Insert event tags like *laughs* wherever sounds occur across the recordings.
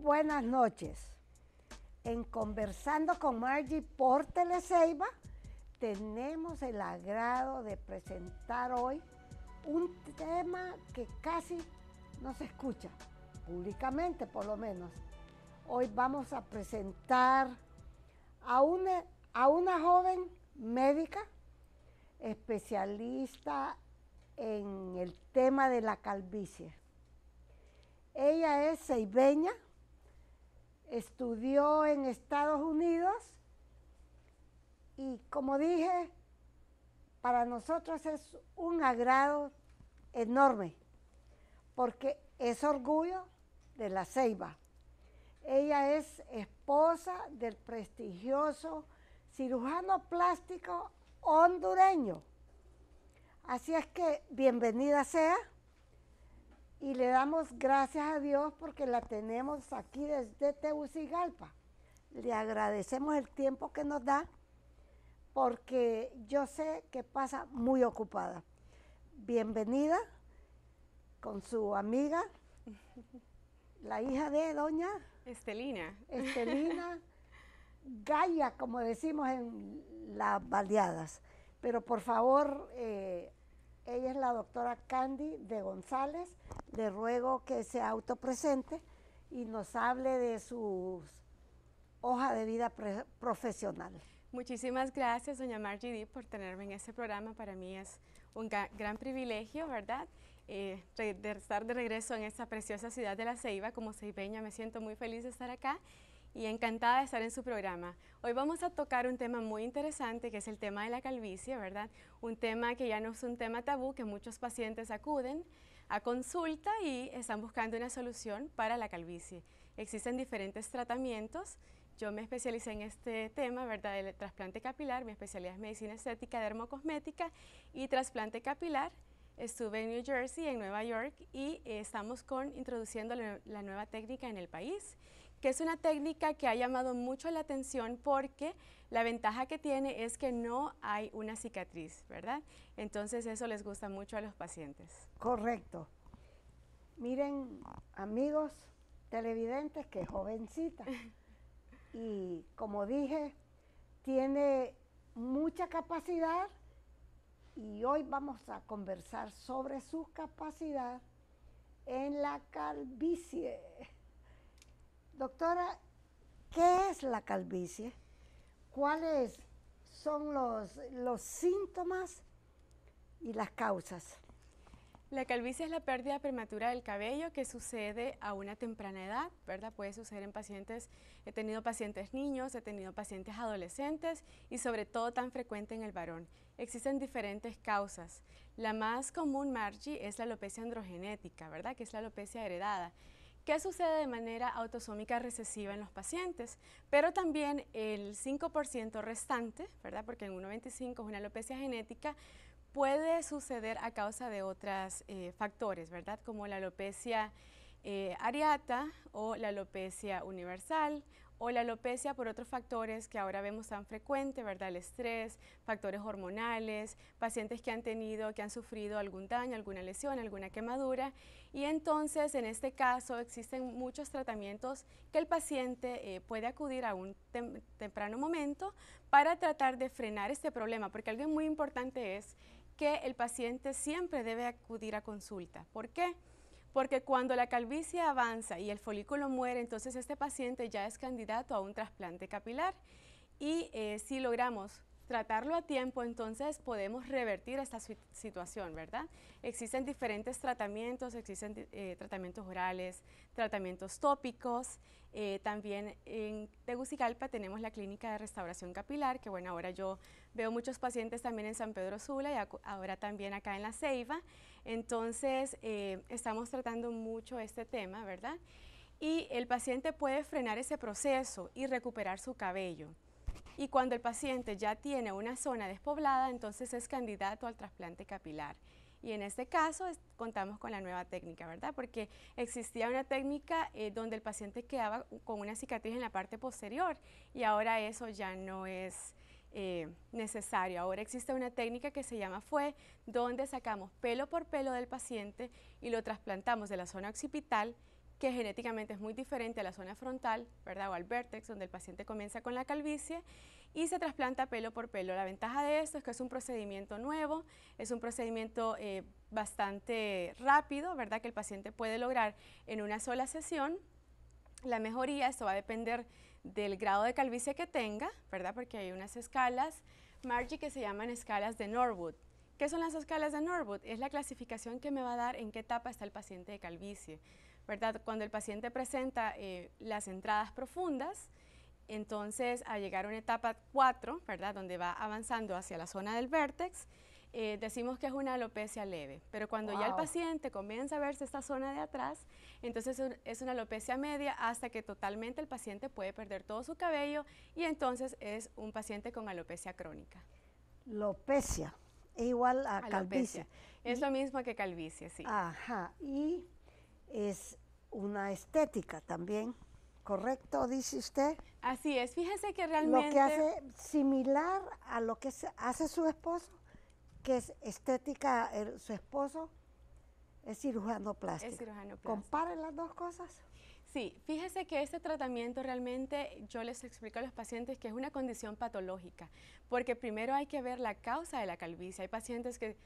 buenas noches. En Conversando con Margie por Teleceiba, tenemos el agrado de presentar hoy un tema que casi no se escucha, públicamente por lo menos. Hoy vamos a presentar a una, joven médica, especialista en el tema de la calvicie. Ella es ceibeña estudió en Estados Unidos y como dije, para nosotros es un agrado enorme porque es orgullo de la Ceiba. Ella es esposa del prestigioso cirujano plástico hondureño. Así es que bienvenida sea y le damos gracias a Dios porque la tenemos aquí desde Tegucigalpa. Le agradecemos el tiempo que nos da porque yo sé que pasa muy ocupada. Bienvenida con su amiga, la hija de doña Estelina. Estelina *laughs* Gaya, como decimos en las baleadas. Pero por favor, eh, ella es la doctora Candy de González. Le ruego que se autopresente y nos hable de su hoja de vida profesional. Muchísimas gracias, doña Margie D, por tenerme en este programa. Para mí es un gran privilegio, ¿verdad? Eh, de estar de regreso en esta preciosa ciudad de La Ceiba. Como ceibeña me siento muy feliz de estar acá y encantada de estar en su programa. Hoy vamos a tocar un tema muy interesante que es el tema de la calvicie, ¿verdad? Un tema que ya no es un tema tabú, que muchos pacientes acuden a consulta y están buscando una solución para la calvicie. Existen diferentes tratamientos. Yo me especialicé en este tema, ¿verdad? El trasplante capilar, mi especialidad es medicina estética, dermocosmética y trasplante capilar. Estuve en New Jersey, en Nueva York y estamos con, introduciendo la nueva técnica en el país que es una técnica que ha llamado mucho la atención porque la ventaja que tiene es que no hay una cicatriz, ¿verdad? Entonces eso les gusta mucho a los pacientes. Correcto. Miren, amigos televidentes, que jovencita. *laughs* y como dije, tiene mucha capacidad y hoy vamos a conversar sobre su capacidad en la calvicie. Doctora, ¿qué es la calvicie? ¿Cuáles son los, síntomas y las causas? La calvicie es la pérdida prematura del cabello que sucede a una temprana edad, ¿verdad? Puede suceder en pacientes, he tenido pacientes niños, he tenido pacientes adolescentes y sobre todo tan frecuente en el varón. Existen diferentes causas. La más común, Margie, es la alopecia androgenética, ¿verdad? Que es la alopecia heredada que sucede de manera autosómica recesiva en los pacientes, pero también el 5% restante, ¿verdad? Porque en 1.25 es una alopecia genética, puede suceder a causa de otros eh, factores, ¿verdad? Como la alopecia eh, areata o la alopecia universal o la alopecia por otros factores que ahora vemos tan frecuente, ¿verdad? El estrés, factores hormonales, pacientes que han tenido, que han sufrido algún daño, alguna lesión, alguna quemadura. Y entonces, en este caso, existen muchos tratamientos que el paciente eh, puede acudir a un temprano momento para tratar de frenar este problema, porque algo muy importante es que el paciente siempre debe acudir a consulta. ¿Por qué? Porque cuando la calvicie avanza y el folículo muere, entonces este paciente ya es candidato a un trasplante capilar. Y eh, si logramos tratarlo a tiempo, entonces podemos revertir esta situación, ¿verdad? Existen diferentes tratamientos, existen eh, tratamientos orales, tratamientos tópicos. Eh, también en Tegucigalpa tenemos la clínica de restauración capilar, que bueno, ahora yo veo muchos pacientes también en San Pedro Sula y ahora también acá en La Ceiba. Entonces, eh, estamos tratando mucho este tema, ¿verdad? Y el paciente puede frenar ese proceso y recuperar su cabello. Y cuando el paciente ya tiene una zona despoblada, entonces es candidato al trasplante capilar. Y en este caso contamos con la nueva técnica, ¿verdad? Porque existía una técnica eh, donde el paciente quedaba con una cicatriz en la parte posterior y ahora eso ya no es eh, necesario. Ahora existe una técnica que se llama FUE, donde sacamos pelo por pelo del paciente y lo trasplantamos de la zona occipital, que genéticamente es muy diferente a la zona frontal, ¿verdad? O al vértex, donde el paciente comienza con la calvicie, y se trasplanta pelo por pelo. La ventaja de esto es que es un procedimiento nuevo, es un procedimiento eh, bastante rápido, ¿verdad? Que el paciente puede lograr en una sola sesión. La mejoría, esto va a depender del grado de calvicie que tenga, ¿verdad? Porque hay unas escalas, Margie, que se llaman escalas de Norwood. ¿Qué son las escalas de Norwood? Es la clasificación que me va a dar en qué etapa está el paciente de calvicie, ¿verdad? Cuando el paciente presenta eh, las entradas profundas, entonces al llegar a una etapa 4, ¿verdad? Donde va avanzando hacia la zona del vértex, eh, decimos que es una alopecia leve, pero cuando ya el paciente comienza a verse esta zona de atrás, entonces es una alopecia media hasta que totalmente el paciente puede perder todo su cabello y entonces es un paciente con alopecia crónica. Alopecia, igual a calvicie. Es lo mismo que calvicie, sí. Ajá, y es una estética también. ¿correcto? Dice usted. Así es, fíjese que realmente... Lo que hace similar a lo que hace su esposo que es estética, su esposo es cirujano plástico. Es ¿Comparen las dos cosas? Sí, fíjese que este tratamiento realmente yo les explico a los pacientes que es una condición patológica, porque primero hay que ver la causa de la calvicie. Hay pacientes que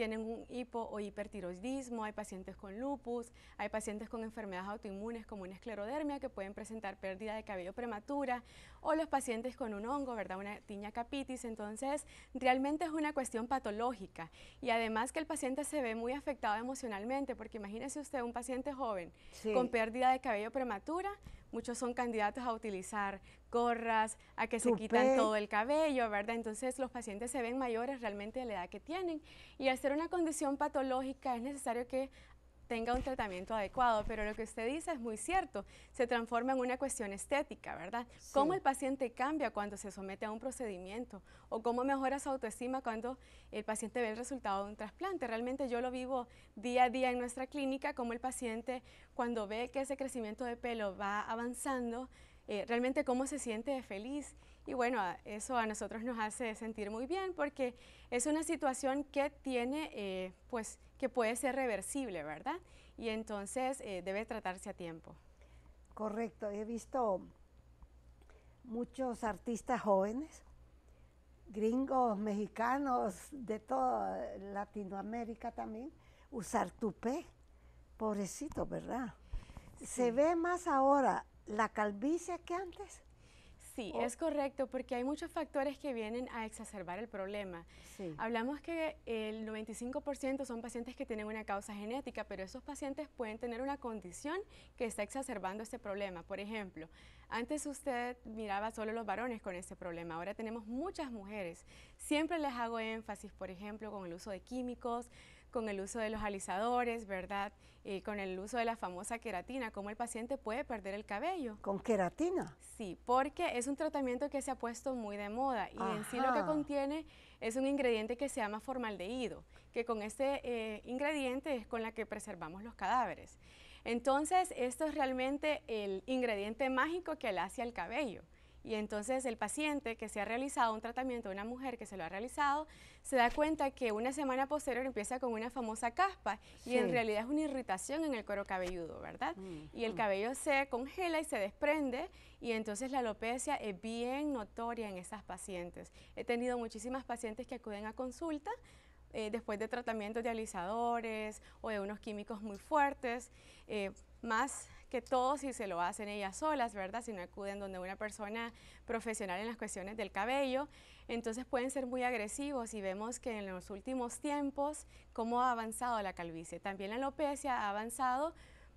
tienen un hipo o hipertiroidismo, hay pacientes con lupus, hay pacientes con enfermedades autoinmunes como una esclerodermia que pueden presentar pérdida de cabello prematura o los pacientes con un hongo, ¿verdad? Una tiña capitis. Entonces, realmente es una cuestión patológica y además que el paciente se ve muy afectado emocionalmente porque imagínese usted un paciente joven con pérdida de cabello prematura, muchos son candidatos a utilizar gorras, a que se quitan todo el cabello, ¿verdad? Entonces los pacientes se ven mayores realmente de la edad que tienen. Y al ser una condición patológica es necesario que tenga un tratamiento adecuado, pero lo que usted dice es muy cierto, se transforma en una cuestión estética, ¿verdad? ¿Cómo el paciente cambia cuando se somete a un procedimiento? ¿O cómo mejora su autoestima cuando el paciente ve el resultado de un trasplante? Realmente yo lo vivo día a día en nuestra clínica, como el paciente cuando ve que ese crecimiento de pelo va avanzando, eh, realmente cómo se siente feliz. Y bueno, eso a nosotros nos hace sentir muy bien porque es una situación que tiene, eh, pues, que puede ser reversible, ¿verdad? Y entonces eh, debe tratarse a tiempo. Correcto, he visto muchos artistas jóvenes, gringos, mexicanos, de toda Latinoamérica también, usar tupé, pobrecito, ¿verdad? Se ve más ahora la calvicie que antes. Sí, oh. es correcto, porque hay muchos factores que vienen a exacerbar el problema. Hablamos que el 95% son pacientes que tienen una causa genética, pero esos pacientes pueden tener una condición que está exacerbando este problema. Por ejemplo, antes usted miraba solo los varones con este problema, ahora tenemos muchas mujeres. Siempre les hago énfasis, por ejemplo, con el uso de químicos, con el uso de los alisadores, ¿verdad? Eh, con el uso de la famosa queratina, cómo el paciente puede perder el cabello. ¿Con queratina? Sí, porque es un tratamiento que se ha puesto muy de moda y en sí lo que contiene es un ingrediente que se llama formaldehído, que con este eh, ingrediente es con la que preservamos los cadáveres. Entonces, esto es realmente el ingrediente mágico que le hace cabello. Y entonces el paciente que se ha realizado un tratamiento, una mujer que se lo ha realizado, se da cuenta que una semana posterior empieza con una famosa caspa y en realidad es una irritación en el cuero cabelludo, ¿verdad? y el mm. cabello se congela y se desprende y entonces la alopecia es bien notoria en esas pacientes. He tenido muchísimas pacientes que acuden a consulta eh, después de tratamientos de alisadores o de unos químicos muy fuertes, eh, más que todo si se lo hacen ellas solas, ¿verdad? Si no acuden donde una persona profesional en las cuestiones del cabello, entonces pueden ser muy agresivos y vemos que en los últimos tiempos cómo ha avanzado la calvicie. También la alopecia ha avanzado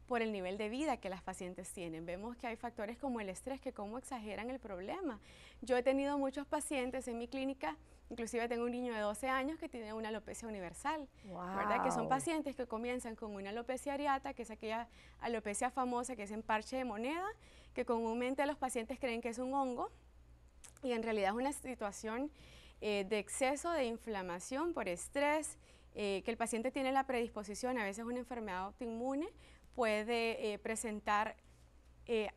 por el nivel de vida que las pacientes tienen. Vemos que hay factores como el estrés que cómo exageran el problema. Yo he tenido muchos pacientes en mi clínica Inclusive tengo un niño de 12 años que tiene una alopecia universal, ¿verdad? Que son pacientes que comienzan con una alopecia areata, que es aquella alopecia famosa que es en parche de moneda, que comúnmente los pacientes creen que es un hongo y en realidad es una situación eh, de exceso de inflamación por estrés, eh, que el paciente tiene la predisposición, a veces una enfermedad autoinmune puede eh, presentar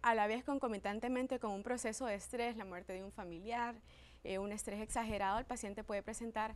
a la vez concomitantemente con un proceso de estrés, la muerte de un familiar, eh, un estrés exagerado, el paciente puede presentar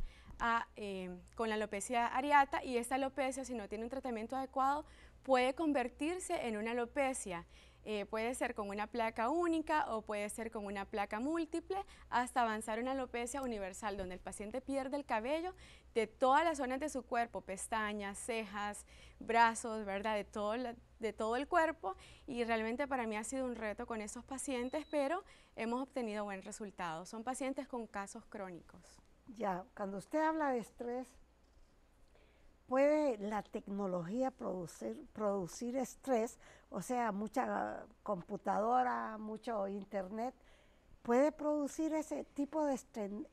eh, con la alopecia areata y esta alopecia, si no tiene un tratamiento adecuado, puede convertirse en una alopecia eh, puede ser con una placa única o puede ser con una placa múltiple, hasta avanzar una alopecia universal, donde el paciente pierde el cabello de todas las zonas de su cuerpo, pestañas, cejas, brazos, ¿verdad? De todo, de todo el cuerpo. Y realmente para mí ha sido un reto con esos pacientes, pero hemos obtenido buen resultado. Son pacientes con casos crónicos. Ya, cuando usted habla de estrés, puede la tecnología producir, producir estrés, o sea, mucha computadora, mucho internet, puede producir ese tipo de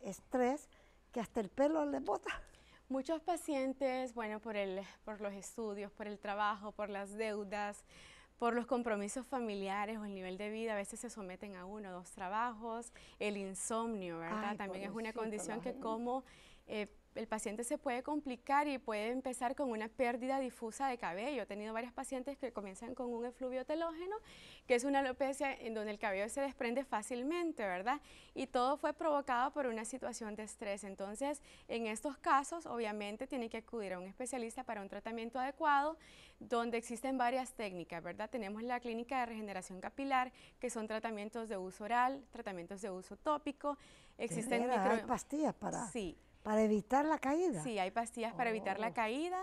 estrés que hasta el pelo le bota. Muchos pacientes, bueno, por, el, por los estudios, por el trabajo, por las deudas, por los compromisos familiares o el nivel de vida, a veces se someten a uno o dos trabajos, el insomnio, ¿verdad? También es una condición que como eh, el paciente se puede complicar y puede empezar con una pérdida difusa de cabello. He tenido varias pacientes que comienzan con un efluvio telógeno, que es una alopecia en donde el cabello se desprende fácilmente, ¿verdad? Y todo fue provocado por una situación de estrés. Entonces, en estos casos, obviamente, tiene que acudir a un especialista para un tratamiento adecuado, donde existen varias técnicas, ¿verdad? Tenemos la clínica de regeneración capilar, que son tratamientos de uso oral, tratamientos de uso tópico, existen... pastillas para... Sí, para evitar la caída. Sí, hay pastillas para evitar la oh. caída.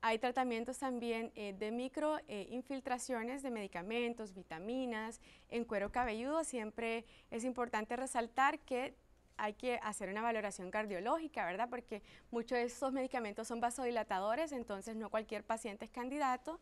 Hay tratamientos también eh, de microinfiltraciones eh, de medicamentos, vitaminas. En cuero cabelludo siempre es importante resaltar que hay que hacer una valoración cardiológica, ¿verdad? Porque muchos de esos medicamentos son vasodilatadores, entonces no cualquier paciente es candidato.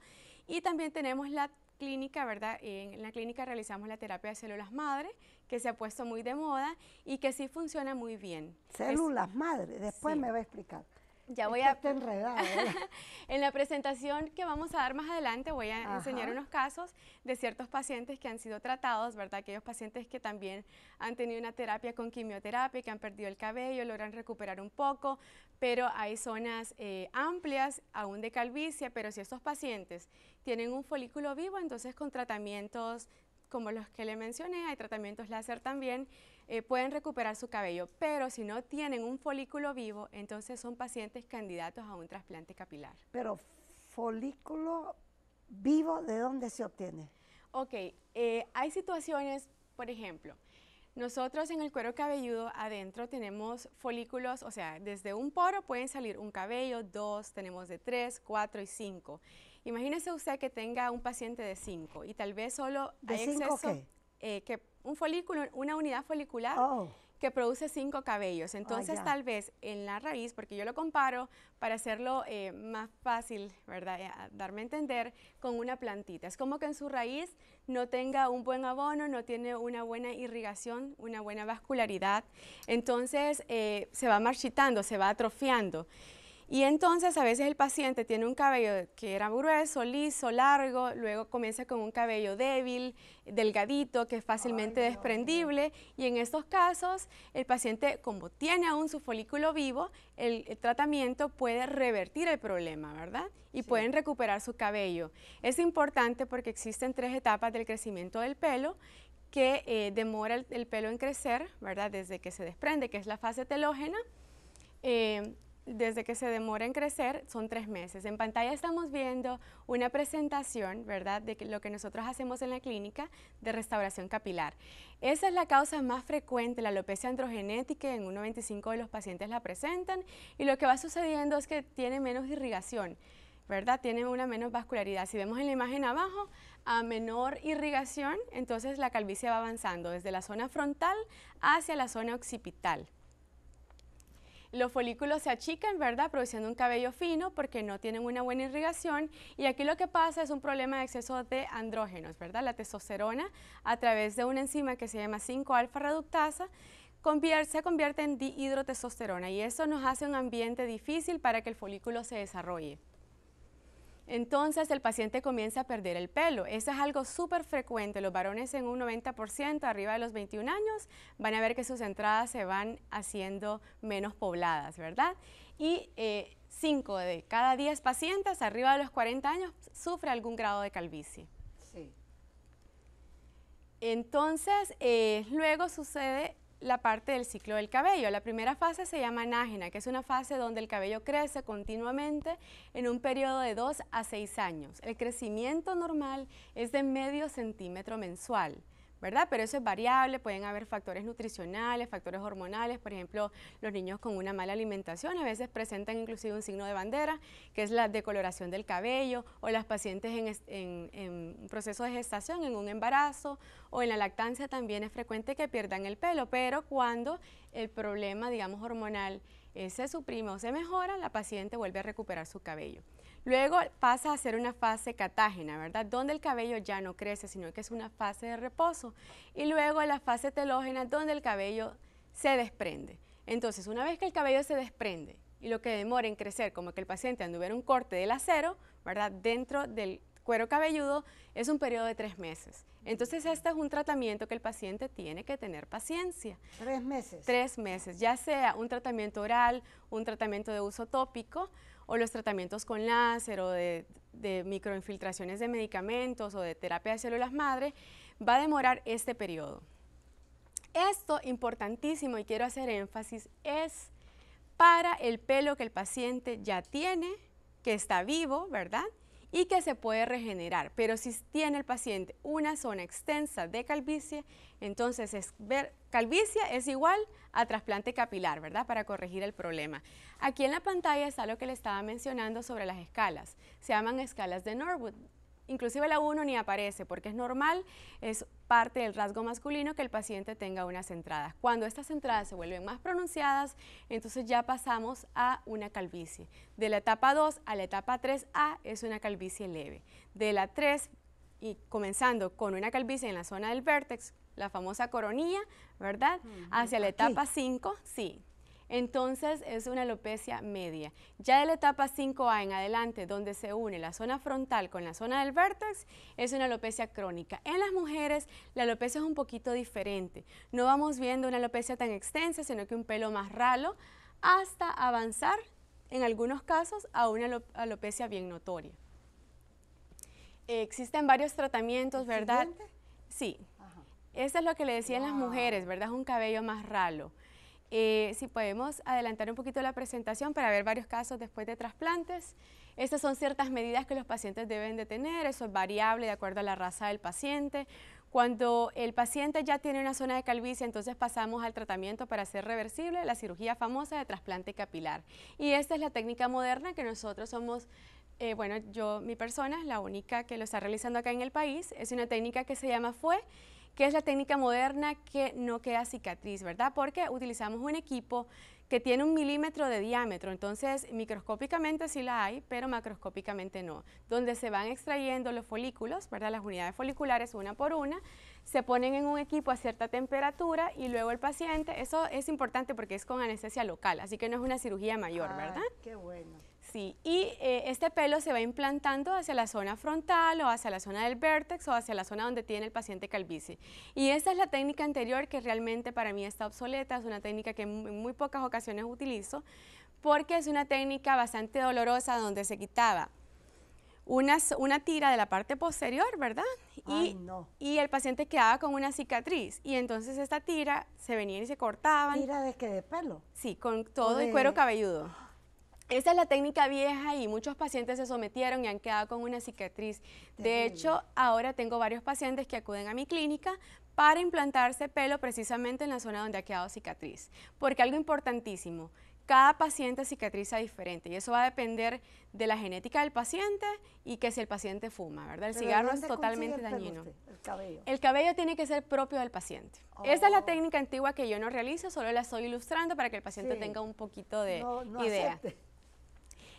Y también tenemos la clínica, ¿verdad? En la clínica realizamos la terapia de células madre, que se ha puesto muy de moda y que sí funciona muy bien. Células madre, después me va a explicar. Ya voy a... ¿eh? *laughs* en la presentación que vamos a dar más adelante voy a enseñar unos casos de ciertos pacientes que han sido tratados, ¿verdad? Aquellos pacientes que también han tenido una terapia con quimioterapia, que han perdido el cabello, logran recuperar un poco, pero hay zonas eh, amplias aún de calvicie, pero si estos pacientes tienen un folículo vivo, entonces con tratamientos como los que le mencioné, hay tratamientos láser también, eh, pueden recuperar su cabello, pero si no tienen un folículo vivo, entonces son pacientes candidatos a un trasplante capilar. Pero folículo vivo, ¿de dónde se obtiene? Ok, eh, hay situaciones, por ejemplo, nosotros en el cuero cabelludo adentro tenemos folículos, o sea, desde un poro pueden salir un cabello, dos, tenemos de tres, cuatro y cinco. Imagínese usted que tenga un paciente de cinco y tal vez solo ¿De hay cinco exceso, eh, un folículo, una unidad folicular. Oh. que produce cinco cabellos. Ah, Entonces, tal vez en la raíz, porque yo lo comparo para hacerlo eh, más fácil, ¿verdad? Eh, darme a entender con una plantita. Es como que en su raíz no tenga un buen abono, no tiene una buena irrigación, una buena vascularidad. Entonces, eh, se va marchitando, se va atrofiando. Y entonces a veces el paciente tiene un cabello que era grueso, liso, largo, luego comienza con un cabello débil, delgadito, que es fácilmente desprendible. Y en estos casos, el paciente, como tiene aún su folículo vivo, el, tratamiento puede revertir el problema, ¿verdad? Y pueden recuperar su cabello. Es importante porque existen tres etapas del crecimiento del pelo que eh, demora el, pelo en crecer, ¿verdad? Desde que se desprende, que es la fase telógena. Eh, desde que se demora en crecer son tres meses. En pantalla estamos viendo una presentación, ¿verdad?, de lo que nosotros hacemos en la clínica de restauración capilar. Esa es la causa más frecuente, la alopecia androgenética, en un 95 de los pacientes la presentan y lo que va sucediendo es que tiene menos irrigación. ¿verdad? tiene una menos vascularidad. Si vemos en la imagen abajo, a menor irrigación, entonces la calvicie va avanzando desde la zona frontal hacia la zona occipital. Los folículos se achican, ¿verdad? Produciendo un cabello fino porque no tienen una buena irrigación. Y aquí lo que pasa es un problema de exceso de andrógenos, ¿verdad? La testosterona, a través de una enzima que se llama 5-alfa reductasa, se convierte en dihidrotestosterona y eso nos hace un ambiente difícil para que el folículo se desarrolle. Entonces el paciente comienza a perder el pelo. Eso es algo súper frecuente. Los varones en un 90% arriba de los 21 años van a ver que sus entradas se van haciendo menos pobladas, ¿verdad? Y 5 eh, de cada 10 pacientes arriba de los 40 años sufre algún grado de calvicie. Sí. Entonces, eh, luego sucede la parte del ciclo del cabello. La primera fase se llama anágena, que es una fase donde el cabello crece continuamente en un periodo de 2 a 6 años. El crecimiento normal es de medio centímetro mensual. ¿verdad? Pero eso es variable, pueden haber factores nutricionales, factores hormonales, por ejemplo, los niños con una mala alimentación a veces presentan inclusive un signo de bandera, que es la decoloración del cabello, o las pacientes en, un proceso de gestación, en un embarazo, o en la lactancia también es frecuente que pierdan el pelo, pero cuando el problema, digamos, hormonal eh, se suprime o se mejora, la paciente vuelve a recuperar su cabello. Luego pasa a ser una fase catágena, ¿verdad? Donde el cabello ya no crece, sino que es una fase de reposo. Y luego la fase telógena, donde el cabello se desprende. Entonces, una vez que el cabello se desprende y lo que demora en crecer, como que el paciente anduviera un corte del acero, ¿verdad? Dentro del cuero cabelludo, es un periodo de tres meses. Entonces, este es un tratamiento que el paciente tiene que tener paciencia. ¿Tres meses? Tres meses, ya sea un tratamiento oral, un tratamiento de uso tópico, o los tratamientos con láser o de, microinfiltraciones de medicamentos o de terapia de células madre, va a demorar este periodo. Esto, importantísimo y quiero hacer énfasis, es para el pelo que el paciente ya tiene, que está vivo, ¿verdad? Y que se puede regenerar. Pero si tiene el paciente una zona extensa de calvicie, entonces es calvicie es igual a trasplante capilar, ¿verdad? Para corregir el problema. Aquí en la pantalla está lo que le estaba mencionando sobre las escalas. Se llaman escalas de Norwood. Inclusive la 1 ni aparece porque es normal, es parte del rasgo masculino que el paciente tenga unas entradas. Cuando estas entradas se vuelven más pronunciadas, entonces ya pasamos a una calvicie. De la etapa 2 a la etapa 3A es una calvicie leve. De la 3 y comenzando con una calvicie en la zona del vértex, la famosa coronilla, ¿verdad? Mm. Hacia la etapa 5, sí. Entonces es una alopecia media. Ya de la etapa 5A en adelante, donde se une la zona frontal con la zona del vértex, es una alopecia crónica. En las mujeres la alopecia es un poquito diferente. No vamos viendo una alopecia tan extensa, sino que un pelo más ralo, hasta avanzar, en algunos casos, a una alopecia bien notoria. Existen varios tratamientos, ¿verdad? Sí. Eso es lo que le decían las mujeres, ¿verdad? Es un cabello más ralo. Eh, si podemos adelantar un poquito la presentación para ver varios casos después de trasplantes. Estas son ciertas medidas que los pacientes deben de tener, eso es variable de acuerdo a la raza del paciente. Cuando el paciente ya tiene una zona de calvicie, entonces pasamos al tratamiento para hacer reversible la cirugía famosa de trasplante capilar. Y esta es la técnica moderna que nosotros somos eh, bueno, yo, mi persona, es la única que lo está realizando acá en el país, es una técnica que se llama FUE que es la técnica moderna que no queda cicatriz, ¿verdad? Porque utilizamos un equipo que tiene un milímetro de diámetro, entonces microscópicamente sí la hay, pero macroscópicamente no, donde se van extrayendo los folículos, ¿verdad? Las unidades foliculares una por una, se ponen en un equipo a cierta temperatura y luego el paciente, eso es importante porque es con anestesia local, así que no es una cirugía mayor, ah, ¿verdad? Qué bueno y eh, este pelo se va implantando hacia la zona frontal o hacia la zona del vértex o hacia la zona donde tiene el paciente calvicie. Y esta es la técnica anterior que realmente para mí está obsoleta, es una técnica que en muy pocas ocasiones utilizo, porque es una técnica bastante dolorosa donde se quitaba una, tira de la parte posterior, ¿verdad? y, el paciente quedaba con una cicatriz. Y entonces esta tira se venía y se cortaba. ¿Tira de qué? ¿De pelo? Sí, con todo el cuero cabelludo. Esa es la técnica vieja y muchos pacientes se sometieron y han quedado con una cicatriz. De hecho, ahora tengo varios pacientes que acuden a mi clínica para implantarse pelo precisamente en la zona donde ha quedado cicatriz. Porque algo importantísimo, cada paciente cicatriza diferente y eso va a depender de la genética del paciente y que si el paciente fuma, ¿verdad? El cigarro es totalmente dañino. el, cabello. tiene que ser propio del paciente. Esa es la oh. técnica antigua que yo no realizo, solo la estoy ilustrando para que el paciente tenga un poquito de idea.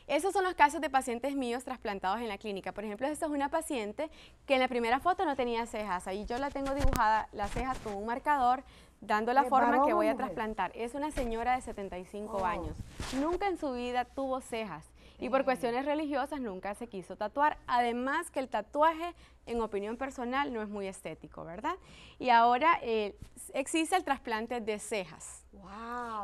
Esos son los casos de pacientes míos trasplantados en la clínica. Por ejemplo, esta es una paciente que en la primera foto no tenía cejas. Ahí yo la tengo dibujada las cejas con un marcador dando la eh, forma que voy a trasplantar. Es una señora de 75 años. Nunca en su vida tuvo cejas y por eh. cuestiones religiosas nunca se quiso tatuar. Además que el tatuaje, en opinión personal, no es muy estético, ¿verdad? Y ahora eh, existe el trasplante de cejas.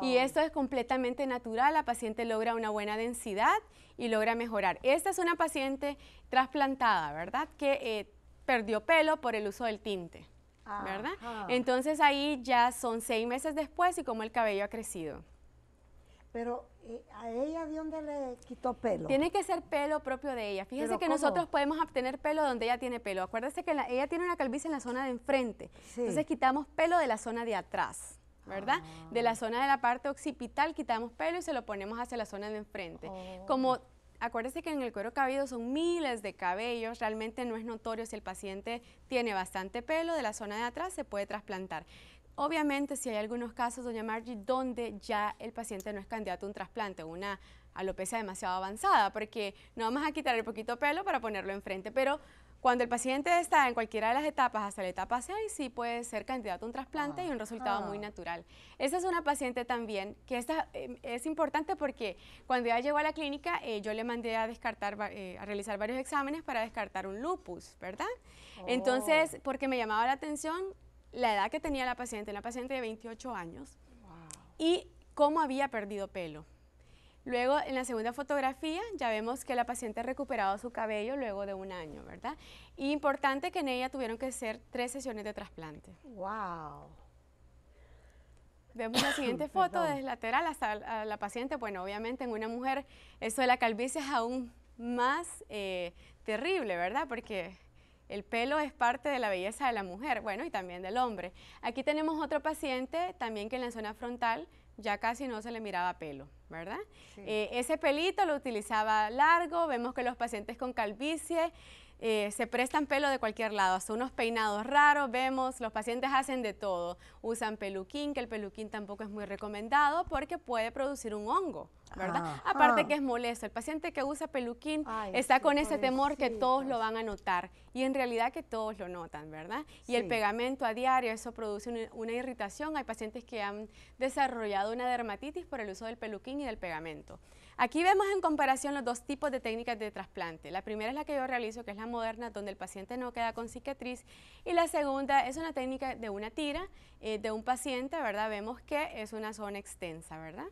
Y esto es completamente natural, la paciente logra una buena densidad y logra mejorar. Esta es una paciente trasplantada, ¿verdad? Que eh, perdió pelo por el uso del tinte, ¿verdad? Entonces ahí ya son seis meses después y como el cabello ha crecido. Pero eh, a ella de dónde le quitó pelo. Tiene que ser pelo propio de ella. Fíjense que nosotros podemos obtener pelo donde ella tiene pelo. Acuérdese que ella tiene una calvicie en la zona de enfrente. Entonces quitamos pelo de la zona de atrás. ¿verdad? De la zona de la parte occipital quitamos pelo y se lo ponemos hacia la zona de enfrente. Oh. Como acuérdese que en el cuero cabelludo son miles de cabellos, realmente no es notorio si el paciente tiene bastante pelo, de la zona de atrás se puede trasplantar. Obviamente, si hay algunos casos, doña Margie, donde ya el paciente no es candidato a un trasplante, una alopecia demasiado avanzada, porque no vamos a quitar el poquito pelo para ponerlo enfrente, pero cuando el paciente está en cualquiera de las etapas, hasta la etapa 6, sí puede ser candidato a un trasplante y un resultado muy ah. natural. Esa es una paciente también que em, es importante porque cuando ella llegó a la clínica, eh, yo le mandé a descartar, eh, a realizar varios exámenes para descartar un lupus, ¿verdad? Entonces, oh. porque me llamaba la atención la edad que tenía la paciente, una paciente de 28 años, y cómo había perdido pelo. Luego, en la segunda fotografía, ya vemos que la paciente ha recuperado su cabello luego de un año, ¿verdad? Y importante que en ella tuvieron que ser tres sesiones de trasplante. ¡Wow! Vemos la siguiente *coughs* foto desde lateral hasta la, paciente. Bueno, obviamente en una mujer eso de la calvicie es aún más eh, terrible, ¿verdad? Porque el pelo es parte de la belleza de la mujer, bueno, y también del hombre. Aquí tenemos otro paciente también que en la zona frontal ya casi no se le miraba pelo, ¿verdad? Eh, ese pelito lo utilizaba largo, vemos que los pacientes con calvicie eh, se prestan pelo de cualquier lado, hasta unos peinados raros vemos, los pacientes hacen de todo, usan peluquín, que el peluquín tampoco es muy recomendado porque puede producir un hongo, ¿verdad? Ah, Aparte ah. que es molesto, el paciente que usa peluquín está con ese temor que todos lo van a notar y en realidad que todos lo notan, ¿verdad? Y el pegamento a diario, eso produce una irritación, hay pacientes que han desarrollado una dermatitis por el uso del peluquín y del pegamento. Aquí vemos en comparación los dos tipos de técnicas de trasplante. La primera es la que yo realizo, que es la moderna, donde el paciente no queda con cicatriz. Y la segunda es una técnica de una tira eh, de un paciente, ¿verdad? Vemos que es una zona extensa, ¿verdad?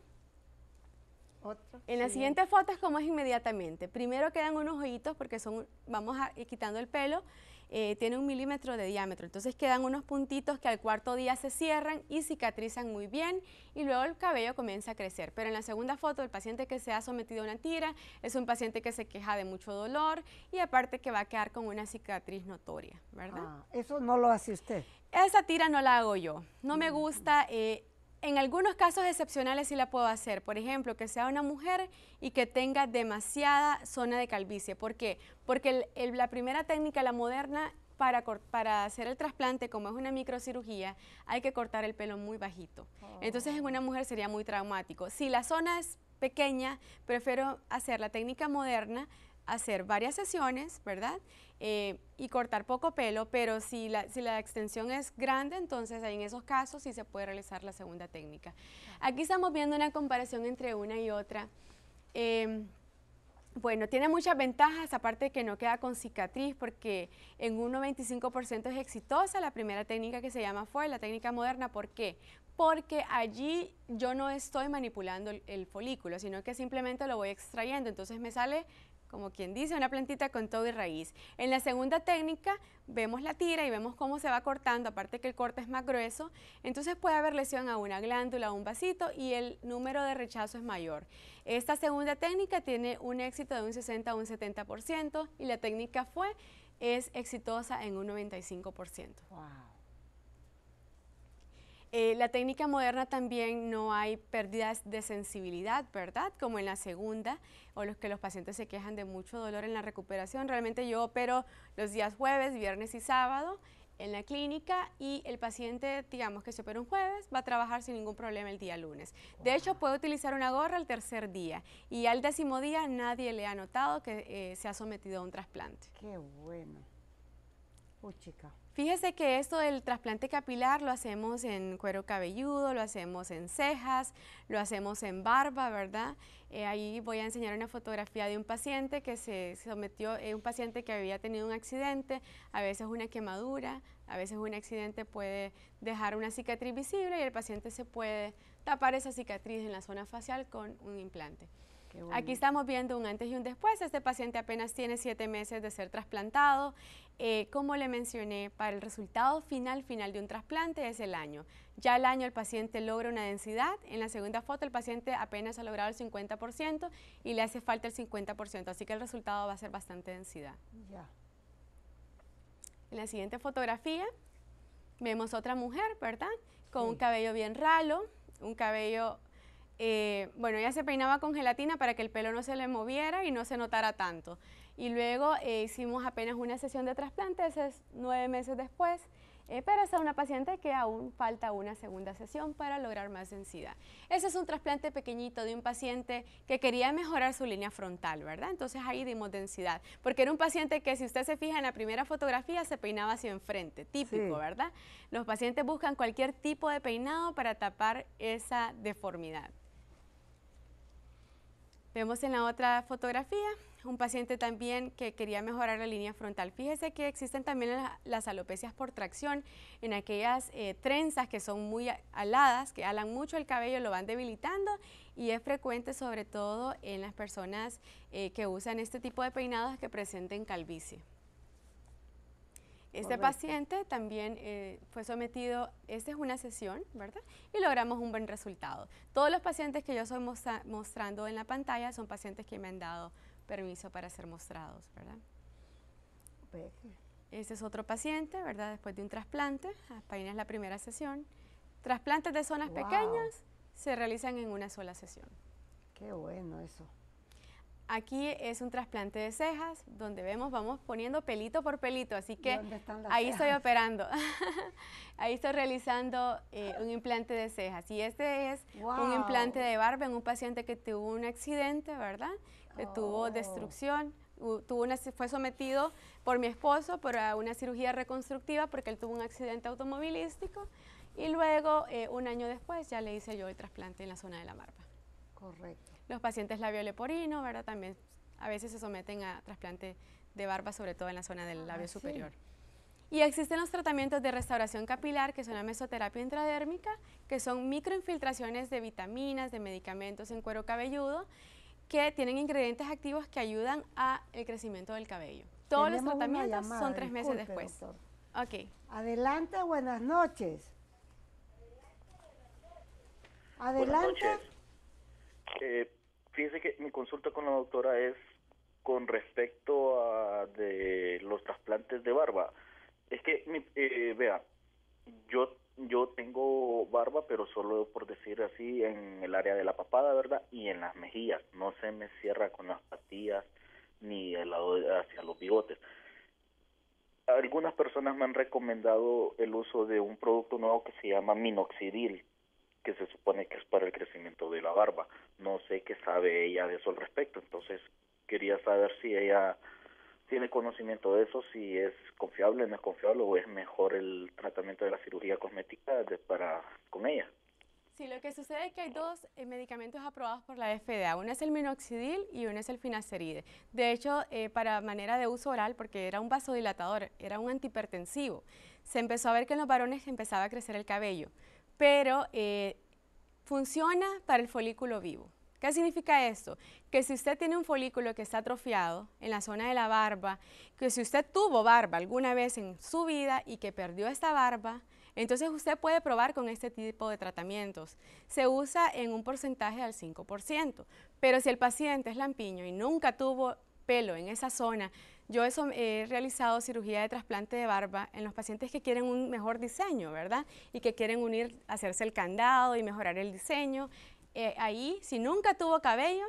Otro, en la siguiente foto es como es inmediatamente. Primero quedan unos ojitos, porque son, vamos a, quitando el pelo. Eh, tiene un milímetro de diámetro. Entonces quedan unos puntitos que al cuarto día se cierran y cicatrizan muy bien y luego el cabello comienza a crecer. Pero en la segunda foto, el paciente que se ha sometido a una tira es un paciente que se queja de mucho dolor y aparte que va a quedar con una cicatriz notoria, ¿verdad? Ah, eso no lo hace usted. Esa tira no la hago yo. No me mm. gusta. Eh, en algunos casos excepcionales sí la puedo hacer. Por ejemplo, que sea una mujer y que tenga demasiada zona de calvicie. ¿Por qué? Porque la primera técnica, la moderna, para, hacer el trasplante, como es una microcirugía, hay que cortar el pelo muy bajito. Entonces en una oh. mujer sería muy traumático. Si la zona es pequeña, prefiero hacer la técnica moderna, hacer varias sesiones, ¿verdad? Eh, y cortar poco pelo, pero si la, extensión es grande, entonces en esos casos sí se puede realizar la segunda técnica. Aquí estamos viendo una comparación entre una y otra. Em, bueno, tiene muchas ventajas, aparte de que no queda con cicatriz, porque en un 95% es exitosa la primera técnica que se llama fue la técnica moderna. ¿Por qué? Porque allí yo no estoy manipulando el folículo, sino que simplemente lo voy extrayendo. Entonces me sale como quien dice, una plantita con todo y raíz. En la segunda técnica vemos la tira y vemos cómo se va cortando, aparte que el corte es más grueso, entonces puede haber lesión a una glándula, a un vasito y el número de rechazo es mayor. Esta segunda técnica tiene un éxito de un 60 a un 70% y la técnica fue es exitosa en un 95%. Wow. Eh, la técnica moderna también no hay pérdidas de sensibilidad, ¿verdad? Como en la segunda, o los que los pacientes se quejan de mucho dolor en la recuperación. Realmente yo opero los días jueves, viernes y sábado en la clínica y el paciente, digamos que se opera un jueves, va a trabajar sin ningún problema el día lunes. De hecho, puede utilizar una gorra el tercer día y al décimo día nadie le ha notado que eh, se ha sometido a un trasplante. Qué bueno. Oh, Fíjese que esto del trasplante capilar lo hacemos en cuero cabelludo, lo hacemos en cejas, lo hacemos en barba, ¿verdad? Eh, ahí voy a enseñar una fotografía de un paciente que se sometió, eh, un paciente que había tenido un accidente, a veces una quemadura, a veces un accidente puede dejar una cicatriz visible y el paciente se puede tapar esa cicatriz en la zona facial con un implante. Aquí estamos viendo un antes y un después. Este paciente apenas tiene siete meses de ser trasplantado. Eh, como le mencioné, para el resultado final, final de un trasplante es el año. Ya al año el paciente logra una densidad. En la segunda foto el paciente apenas ha logrado el 50% y le hace falta el 50%. Así que el resultado va a ser bastante densidad. En la siguiente fotografía vemos otra mujer, ¿verdad? Con un cabello bien ralo, un cabello eh, bueno, ella se peinaba con gelatina para que el pelo no se le moviera y no se notara tanto. Y luego eh, hicimos apenas una sesión de trasplante, es nueve meses después, eh, pero es una paciente que aún falta una segunda sesión para lograr más densidad. Ese es un trasplante pequeñito de un paciente que quería mejorar su línea frontal, ¿verdad? Entonces ahí dimos densidad, porque era un paciente que si usted se fija en la primera fotografía se peinaba hacia enfrente, típico, ¿verdad? Los pacientes buscan cualquier tipo de peinado para tapar esa deformidad. Vemos en la otra fotografía un paciente también que quería mejorar la línea frontal. Fíjese que existen también las alopecias por tracción en aquellas eh, trenzas que son muy aladas, que alan mucho el cabello, lo van debilitando y es frecuente sobre todo en las personas eh, que usan este tipo de peinados que presenten calvicie. Este paciente también eh, fue sometido, esta es una sesión, ¿verdad? Y logramos un buen resultado. Todos los pacientes que yo estoy mostrando en la pantalla son pacientes que me han dado permiso para ser mostrados, ¿verdad? Este es otro paciente, ¿verdad? Después de un trasplante, apenas es la primera sesión. Trasplantes de zonas pequeñas se realizan en una sola sesión. Qué bueno eso. Aquí es un trasplante de cejas, donde vemos, vamos poniendo pelito por pelito, así que ahí estoy operando. *laughs* ahí estoy realizando eh, un implante de cejas. Y este es un implante de barba en un paciente que tuvo un accidente, ¿verdad? Que tuvo oh. destrucción. Tuvo una, fue sometido por mi esposo por una cirugía reconstructiva porque él tuvo un accidente automovilístico y luego eh, un año después ya le hice yo el trasplante en la zona de la barba. Correcto. Los pacientes labioleporino, ¿verdad? También a veces se someten a trasplante de barba, sobre todo en la zona del labio ah, superior. Y existen los tratamientos de restauración capilar, que son la mesoterapia intradérmica, que son microinfiltraciones de vitaminas, de medicamentos en cuero cabelludo, que tienen ingredientes activos que ayudan al crecimiento del cabello. Todos los tratamientos son tres meses después. Adelante, buenas noches. Adelante. Buenas noches. Eh, fíjese que mi consulta con la doctora es con respecto a de los trasplantes de barba. Es que, mi, eh, vea, yo yo tengo barba, pero solo por decir así, en el área de la papada, ¿verdad? Y en las mejillas. No se me cierra con las patillas ni el lado hacia los bigotes. Algunas personas me han recomendado el uso de un producto nuevo que se llama minoxidil que se supone que es para el crecimiento de la barba. No sé qué sabe ella de eso al respecto, entonces quería saber si ella tiene conocimiento de eso, si es confiable, no es confiable o es mejor el tratamiento de la cirugía cosmética para con ella. Sí, lo que sucede es que hay dos eh, medicamentos aprobados por la FDA. Uno es el minoxidil y uno es el finasteride. De hecho, eh, para manera de uso oral, porque era un vasodilatador, era un antihipertensivo, se empezó a ver que en los varones empezaba a crecer el cabello pero eh, funciona para el folículo vivo. ¿Qué significa esto? Que si usted tiene un folículo que está atrofiado en la zona de la barba, que si usted tuvo barba alguna vez en su vida y que perdió esta barba, entonces usted puede probar con este tipo de tratamientos. Se usa en un porcentaje al 5%, pero si el paciente es lampiño y nunca tuvo pelo en esa zona, yo eh, he, realizado cirugía de trasplante de barba en los pacientes que quieren un mejor diseño, ¿verdad? Y que quieren unir, hacerse el candado y mejorar el diseño. Eh, ahí, si nunca tuvo cabello,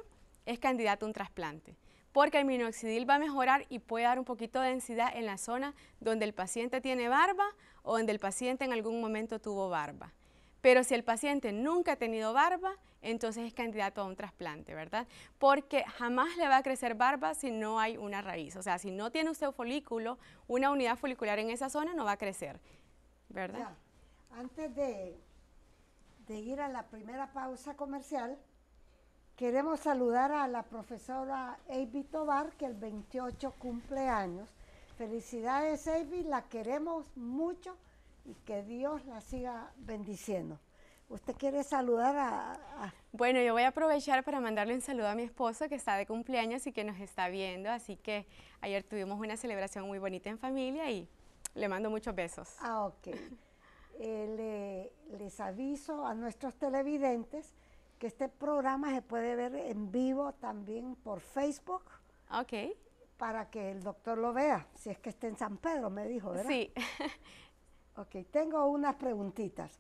es candidato a un trasplante porque el minoxidil va a mejorar y puede dar un poquito de densidad en la zona donde el paciente tiene barba o donde el paciente en algún momento tuvo barba. Pero si el paciente nunca ha tenido barba, entonces es candidato a un trasplante, ¿verdad? Porque jamás le va a crecer barba si no hay una raíz. O sea, si no tiene usted un folículo, una unidad folicular en esa zona no va a crecer, ¿verdad? Antes de, ir a la primera pausa comercial, queremos saludar a la profesora Avi Tobar, que el 28 cumpleaños. Felicidades, Avi, la queremos mucho y que Dios la siga bendiciendo. ¿Usted quiere saludar a, Bueno, yo voy a aprovechar para mandarle un saludo a mi esposo que está de cumpleaños y que nos está viendo. Así que ayer tuvimos una celebración muy bonita en familia y le mando muchos besos. Ah, ok. Eh, les aviso a nuestros televidentes que este programa se puede ver en vivo también por Facebook. Ok. Para que el doctor lo vea, si es que está en San Pedro, me dijo, ¿verdad? Sí, *laughs* Ok, tengo unas preguntitas.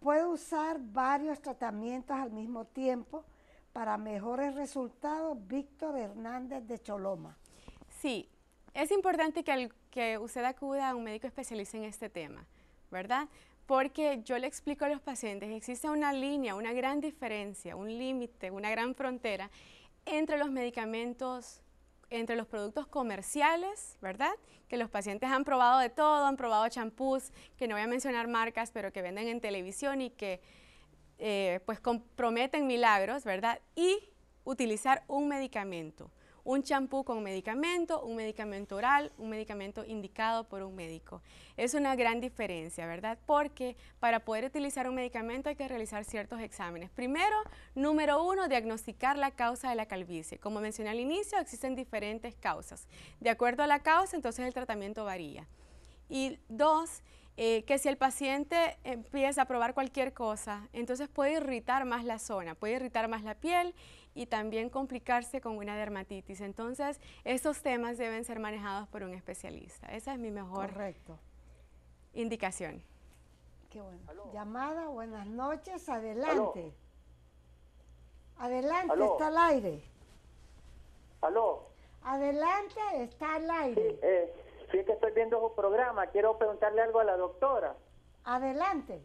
¿Puedo usar varios tratamientos al mismo tiempo para mejores resultados? Víctor Hernández de Choloma. Sí, es importante que, que usted acuda a un médico especialista en este tema, ¿verdad? Porque yo le explico a los pacientes, existe una línea, una gran diferencia, un límite, una gran frontera entre los medicamentos entre los productos comerciales, ¿verdad? Que los pacientes han probado de todo, han probado champús, que no voy a mencionar marcas, pero que venden en televisión y que eh, pues comprometen milagros, ¿verdad? Y utilizar un medicamento un champú con medicamento, un medicamento oral, un medicamento indicado por un médico. Es una gran diferencia, ¿verdad? Porque para poder utilizar un medicamento hay que realizar ciertos exámenes. Primero, número uno, diagnosticar la causa de la calvicie. Como mencioné al inicio, existen diferentes causas. De acuerdo a la causa, entonces el tratamiento varía. Y dos, eh, que si el paciente empieza a probar cualquier cosa, entonces puede irritar más la zona, puede irritar más la piel y también complicarse con una dermatitis. Entonces, esos temas deben ser manejados por un especialista. Esa es mi mejor indicación. Qué bueno. Llamada, buenas noches, adelante. Adelante, está al aire. Aló. Adelante, está al aire. Eh, sí, es que estoy viendo su programa. Quiero preguntarle algo a la doctora. Adelante.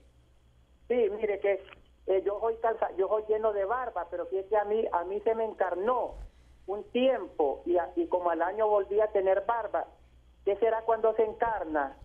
Sí, mire que eh, yo soy yo lleno de barba, pero a mí, a mí se me encarnó un tiempo y, como al año volví a tener barba. ¿Qué será cuando se encarna?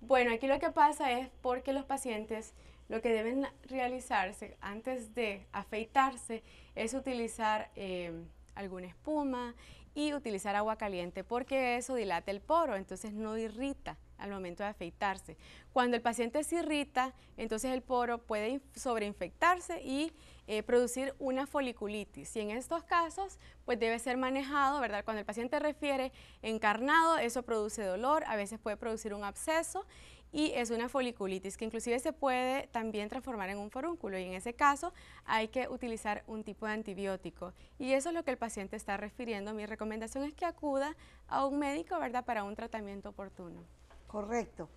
Bueno, aquí lo que pasa es porque los pacientes lo que deben realizarse antes de afeitarse es utilizar em, alguna espuma y utilizar agua caliente porque eso dilata el poro, entonces no irrita al momento de afeitarse. Cuando el paciente se irrita, entonces el poro puede sobreinfectarse y eh, producir una foliculitis. Y en estos casos, pues debe ser manejado, ¿verdad? Cuando el paciente refiere encarnado, eso produce dolor, a veces puede producir un absceso y es una foliculitis que inclusive se puede también transformar en un forúnculo y en ese caso hay que utilizar un tipo de antibiótico y eso es lo que el paciente está refiriendo. Mi recomendación es que acuda a un médico, ¿verdad?, para un tratamiento oportuno. Correcto.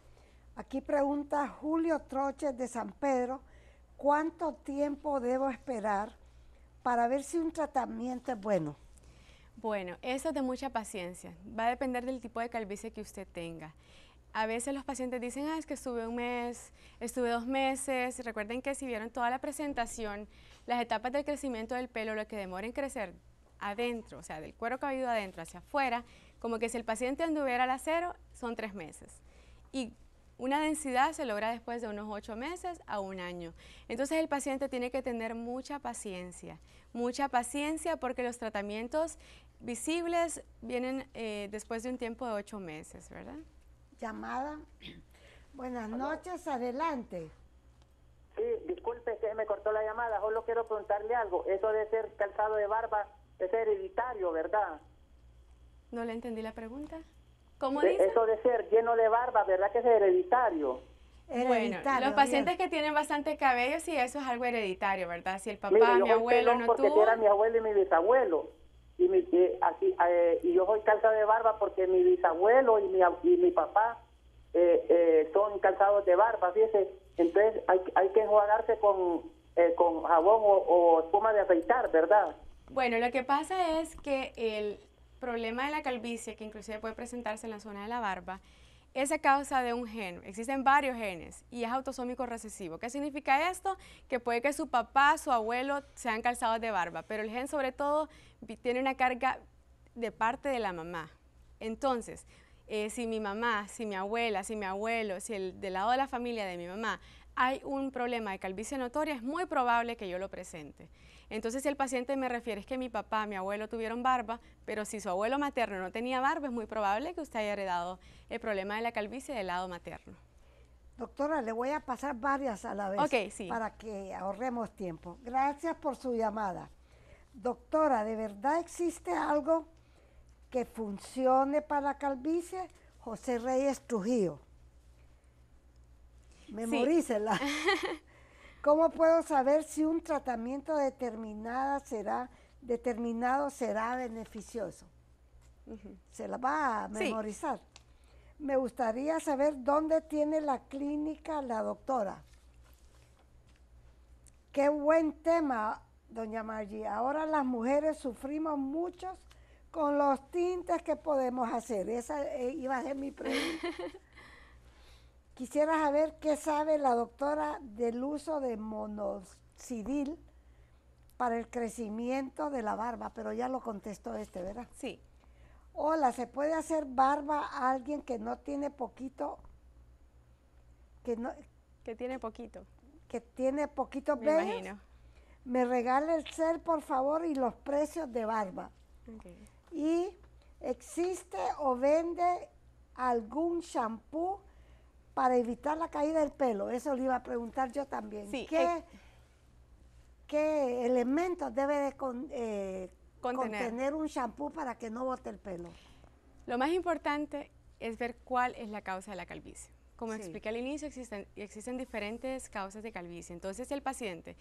Aquí pregunta Julio Troches de San Pedro, ¿cuánto tiempo debo esperar para ver si un tratamiento es bueno? Bueno, eso es de mucha paciencia. Va a depender del tipo de calvicie que usted tenga. A veces los pacientes dicen, ah, es que estuve un mes, estuve dos meses. Recuerden que si vieron toda la presentación, las etapas del crecimiento del pelo, lo que demora en crecer adentro, o sea, del cuero cabelludo adentro hacia afuera, como que si el paciente anduviera al acero, son tres meses y una densidad se logra después de unos ocho meses a un año. Entonces el paciente tiene que tener mucha paciencia, mucha paciencia porque los tratamientos visibles vienen eh, después de un tiempo de ocho meses, ¿verdad? Llamada. *clears throat* Buenas noches, adelante. Sí, disculpe que me cortó la llamada, solo quiero preguntarle algo. Eso de ser calzado de barba es hereditario, ¿verdad? No le entendí la pregunta. ¿Cómo dice? Eso de ser lleno de barba, ¿verdad que es hereditario? Bueno, los pacientes que tienen bastante cabello, sí, eso es algo hereditario, ¿verdad? Si el papá, mi abuelo no porque era mi abuelo y mi bisabuelo. Y, mi, eh, y yo soy calza de barba porque mi bisabuelo y mi, y mi papá eh, eh, son calzados de barba, fíjese. Entonces hay, hay que enjuagarse con, con jabón o, o espuma de afeitar, ¿verdad? Bueno, lo que pasa es que el, problema de la calvicie, que inclusive puede presentarse en la zona de la barba, es a causa de un gen. Existen varios genes y es autosómico recesivo. ¿Qué significa esto? Que puede que su papá, su abuelo sean calzados de barba, pero el gen sobre todo tiene una carga de parte de la mamá. Entonces, eh, si mi mamá, si mi abuela, si mi abuelo, si el del lado de la familia de mi mamá hay un problema de calvicie notoria, es muy probable que yo lo presente. Entonces, si el paciente me refiere es que mi papá, mi abuelo tuvieron barba, pero si su abuelo materno no tenía barba, es muy probable que usted haya heredado el problema de la calvicie del lado materno. Doctora, le voy a pasar varias a la vez para que ahorremos tiempo. Gracias por su llamada. Doctora, ¿de verdad existe algo que funcione para la calvicie? José Reyes Trujillo. Memorícela. *laughs* ¿Cómo puedo saber si un tratamiento determinada será, determinado será beneficioso? Se la va a memorizar. Me gustaría saber dónde tiene la clínica la doctora. Qué buen tema, doña Margie. Ahora las mujeres sufrimos muchos con los tintes que podemos hacer. Esa eh, iba a ser mi pregunta. *laughs* Quisiera saber qué sabe la doctora del uso de monocidil para el crecimiento de la barba, pero ya lo contestó este, ¿verdad? Sí. Hola, ¿se puede hacer barba a alguien que no tiene poquito? Que no que tiene poquito. Que tiene poquito Me imagino. Me regale el ser, por favor, y los precios de barba. Y existe o vende algún shampoo para evitar la caída del pelo, eso le iba a preguntar yo también. ¿Qué, eh, elementos debe de eh, contener. un shampoo para que no bote el pelo? Lo más importante es ver cuál es la causa de la calvicie. Como expliqué al inicio, existen, existen diferentes causas de calvicie. Entonces, el paciente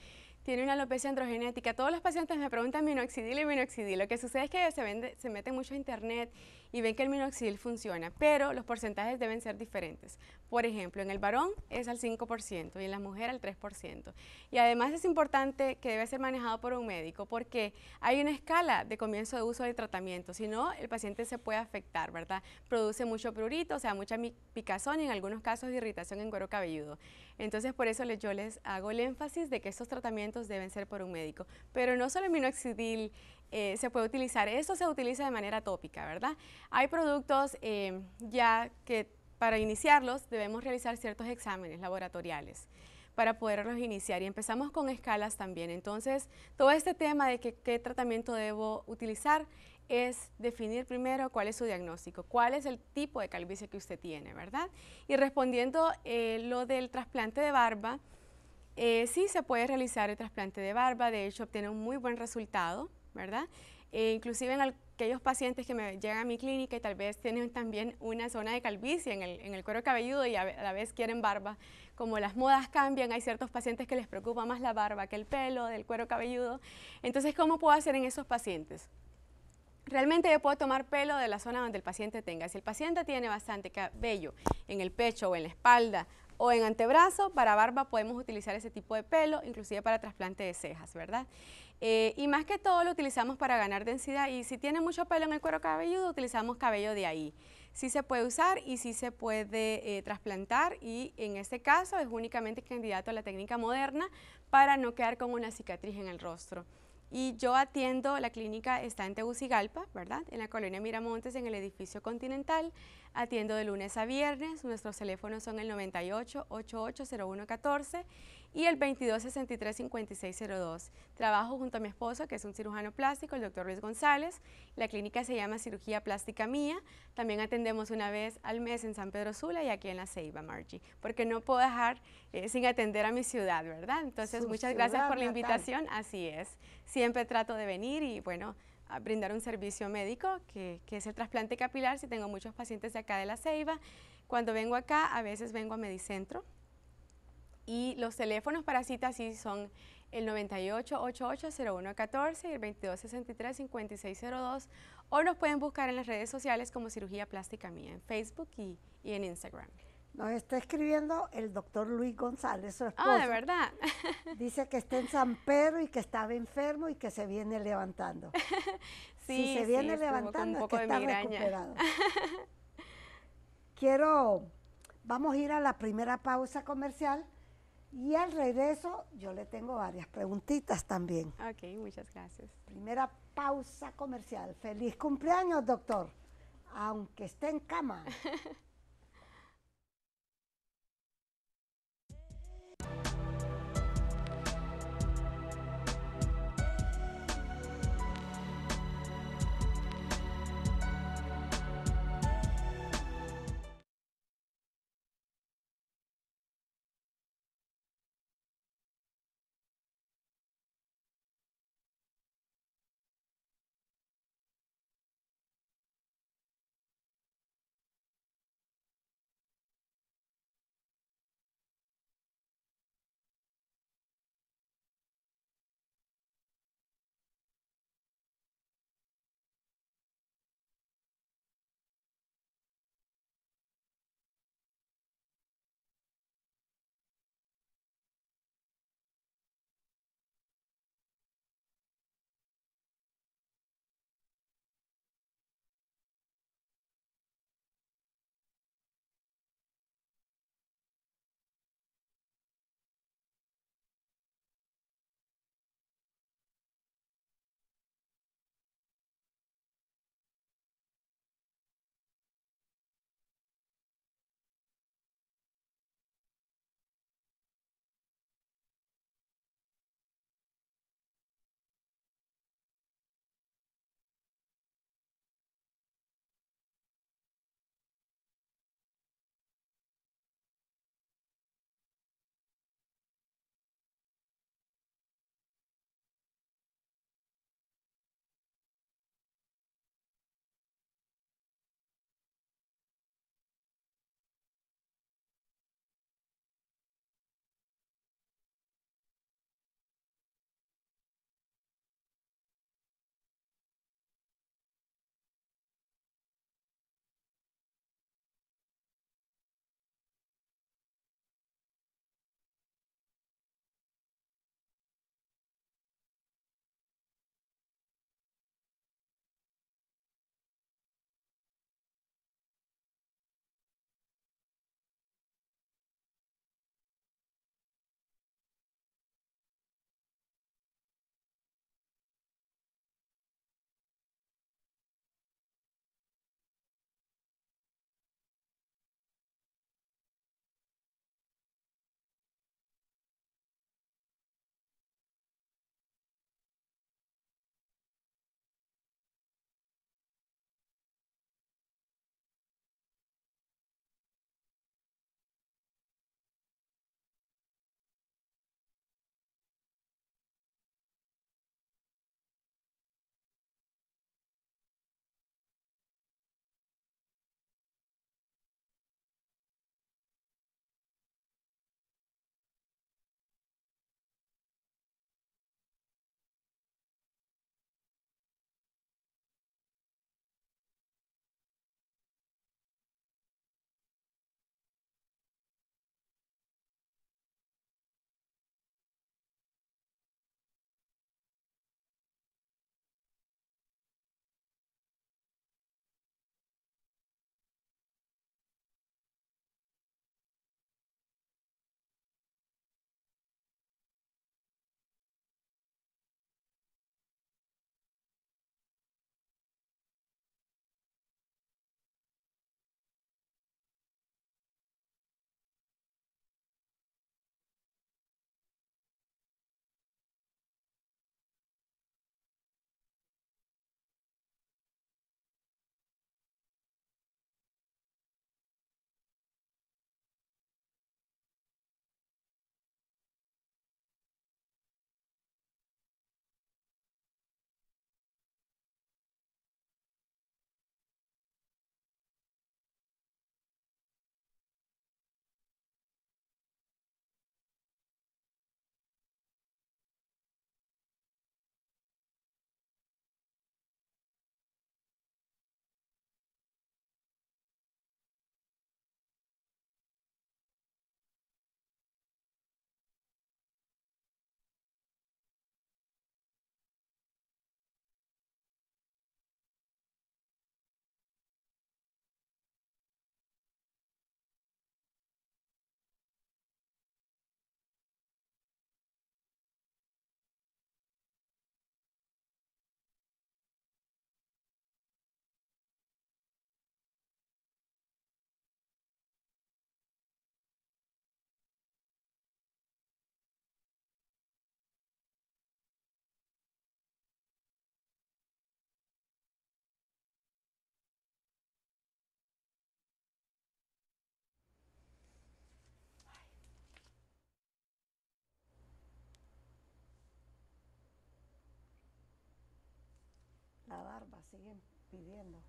tiene una alopecia androgenética. Todos los pacientes me preguntan minoxidil y minoxidil. Lo que sucede es que se, vende, se meten mucho a internet y ven que el minoxidil funciona, pero los porcentajes deben ser diferentes. Por ejemplo, en el varón es al 5% y en la mujer al 3%. Y además es importante que debe ser manejado por un médico porque hay una escala de comienzo de uso del tratamiento, si no el paciente se puede afectar, ¿verdad? Produce mucho prurito, o sea, mucha picazón y en algunos casos irritación en cuero cabelludo. Entonces por eso yo les hago el énfasis de que estos tratamientos deben ser por un médico. Pero no solo el minoxidil eh, se puede utilizar, esto se utiliza de manera tópica, ¿verdad? Hay productos eh, ya que para iniciarlos debemos realizar ciertos exámenes laboratoriales para poderlos iniciar. Y empezamos con escalas también. Entonces, todo este tema de qué tratamiento debo utilizar es definir primero cuál es su diagnóstico, cuál es el tipo de calvicie que usted tiene, ¿verdad? Y respondiendo eh, lo del trasplante de barba, eh, sí se puede realizar el trasplante de barba, de hecho obtiene un muy buen resultado, ¿verdad? Eh, inclusive en aquellos pacientes que me llegan a mi clínica y tal vez tienen también una zona de calvicie en el, cuero cabelludo y a la vez quieren barba. Como las modas cambian, hay ciertos pacientes que les preocupa más la barba que el pelo del cuero cabelludo. Entonces, ¿cómo puedo hacer en esos pacientes? Realmente yo puedo tomar pelo de la zona donde el paciente tenga. Si el paciente tiene bastante cabello en el pecho o en la espalda o en antebrazo. Para barba podemos utilizar ese tipo de pelo, inclusive para trasplante de cejas, ¿verdad? Eh, y más que todo lo utilizamos para ganar densidad y si tiene mucho pelo en el cuero cabelludo, utilizamos cabello de ahí. Sí se puede usar y sí se puede eh, trasplantar y en este caso es únicamente candidato a la técnica moderna para no quedar con una cicatriz en el rostro. Y yo atiendo, la clínica está en Tegucigalpa, ¿verdad? En la colonia Miramontes, en el edificio Continental. Atiendo de lunes a viernes. Nuestros teléfonos son el 98-880114 y el 2263-5602. Trabajo junto a mi esposo, que es un cirujano plástico, el doctor Luis González. La clínica se llama Cirugía Plástica Mía. También atendemos una vez al mes en San Pedro Sula y aquí en La Ceiba, Margie, porque no puedo dejar eh, sin atender a mi ciudad, ¿verdad? Entonces, muchas gracias por la invitación. Así es. Siempre trato de venir y bueno a brindar un servicio médico, que, es el trasplante capilar, si tengo muchos pacientes de acá de la Ceiba. Cuando vengo acá, a veces vengo a Medicentro. Y los teléfonos para citas sí son el 9888-0114 y el 2263-5602. O nos pueden buscar en las redes sociales como Cirugía Plástica Mía, en Facebook y en Instagram. Nos está escribiendo el doctor Luis González, su esposo. Ah, de verdad. *laughs* Dice que está en San Pedro y que estaba enfermo y que se viene levantando. *laughs* si se viene levantando, es que está recuperado. *laughs* Quiero, vamos a ir a la primera pausa comercial y al regreso yo le tengo varias preguntitas también. Ok, muchas gracias. Primera pausa comercial. Feliz cumpleaños, doctor, aunque esté en cama. siguen pidiendo.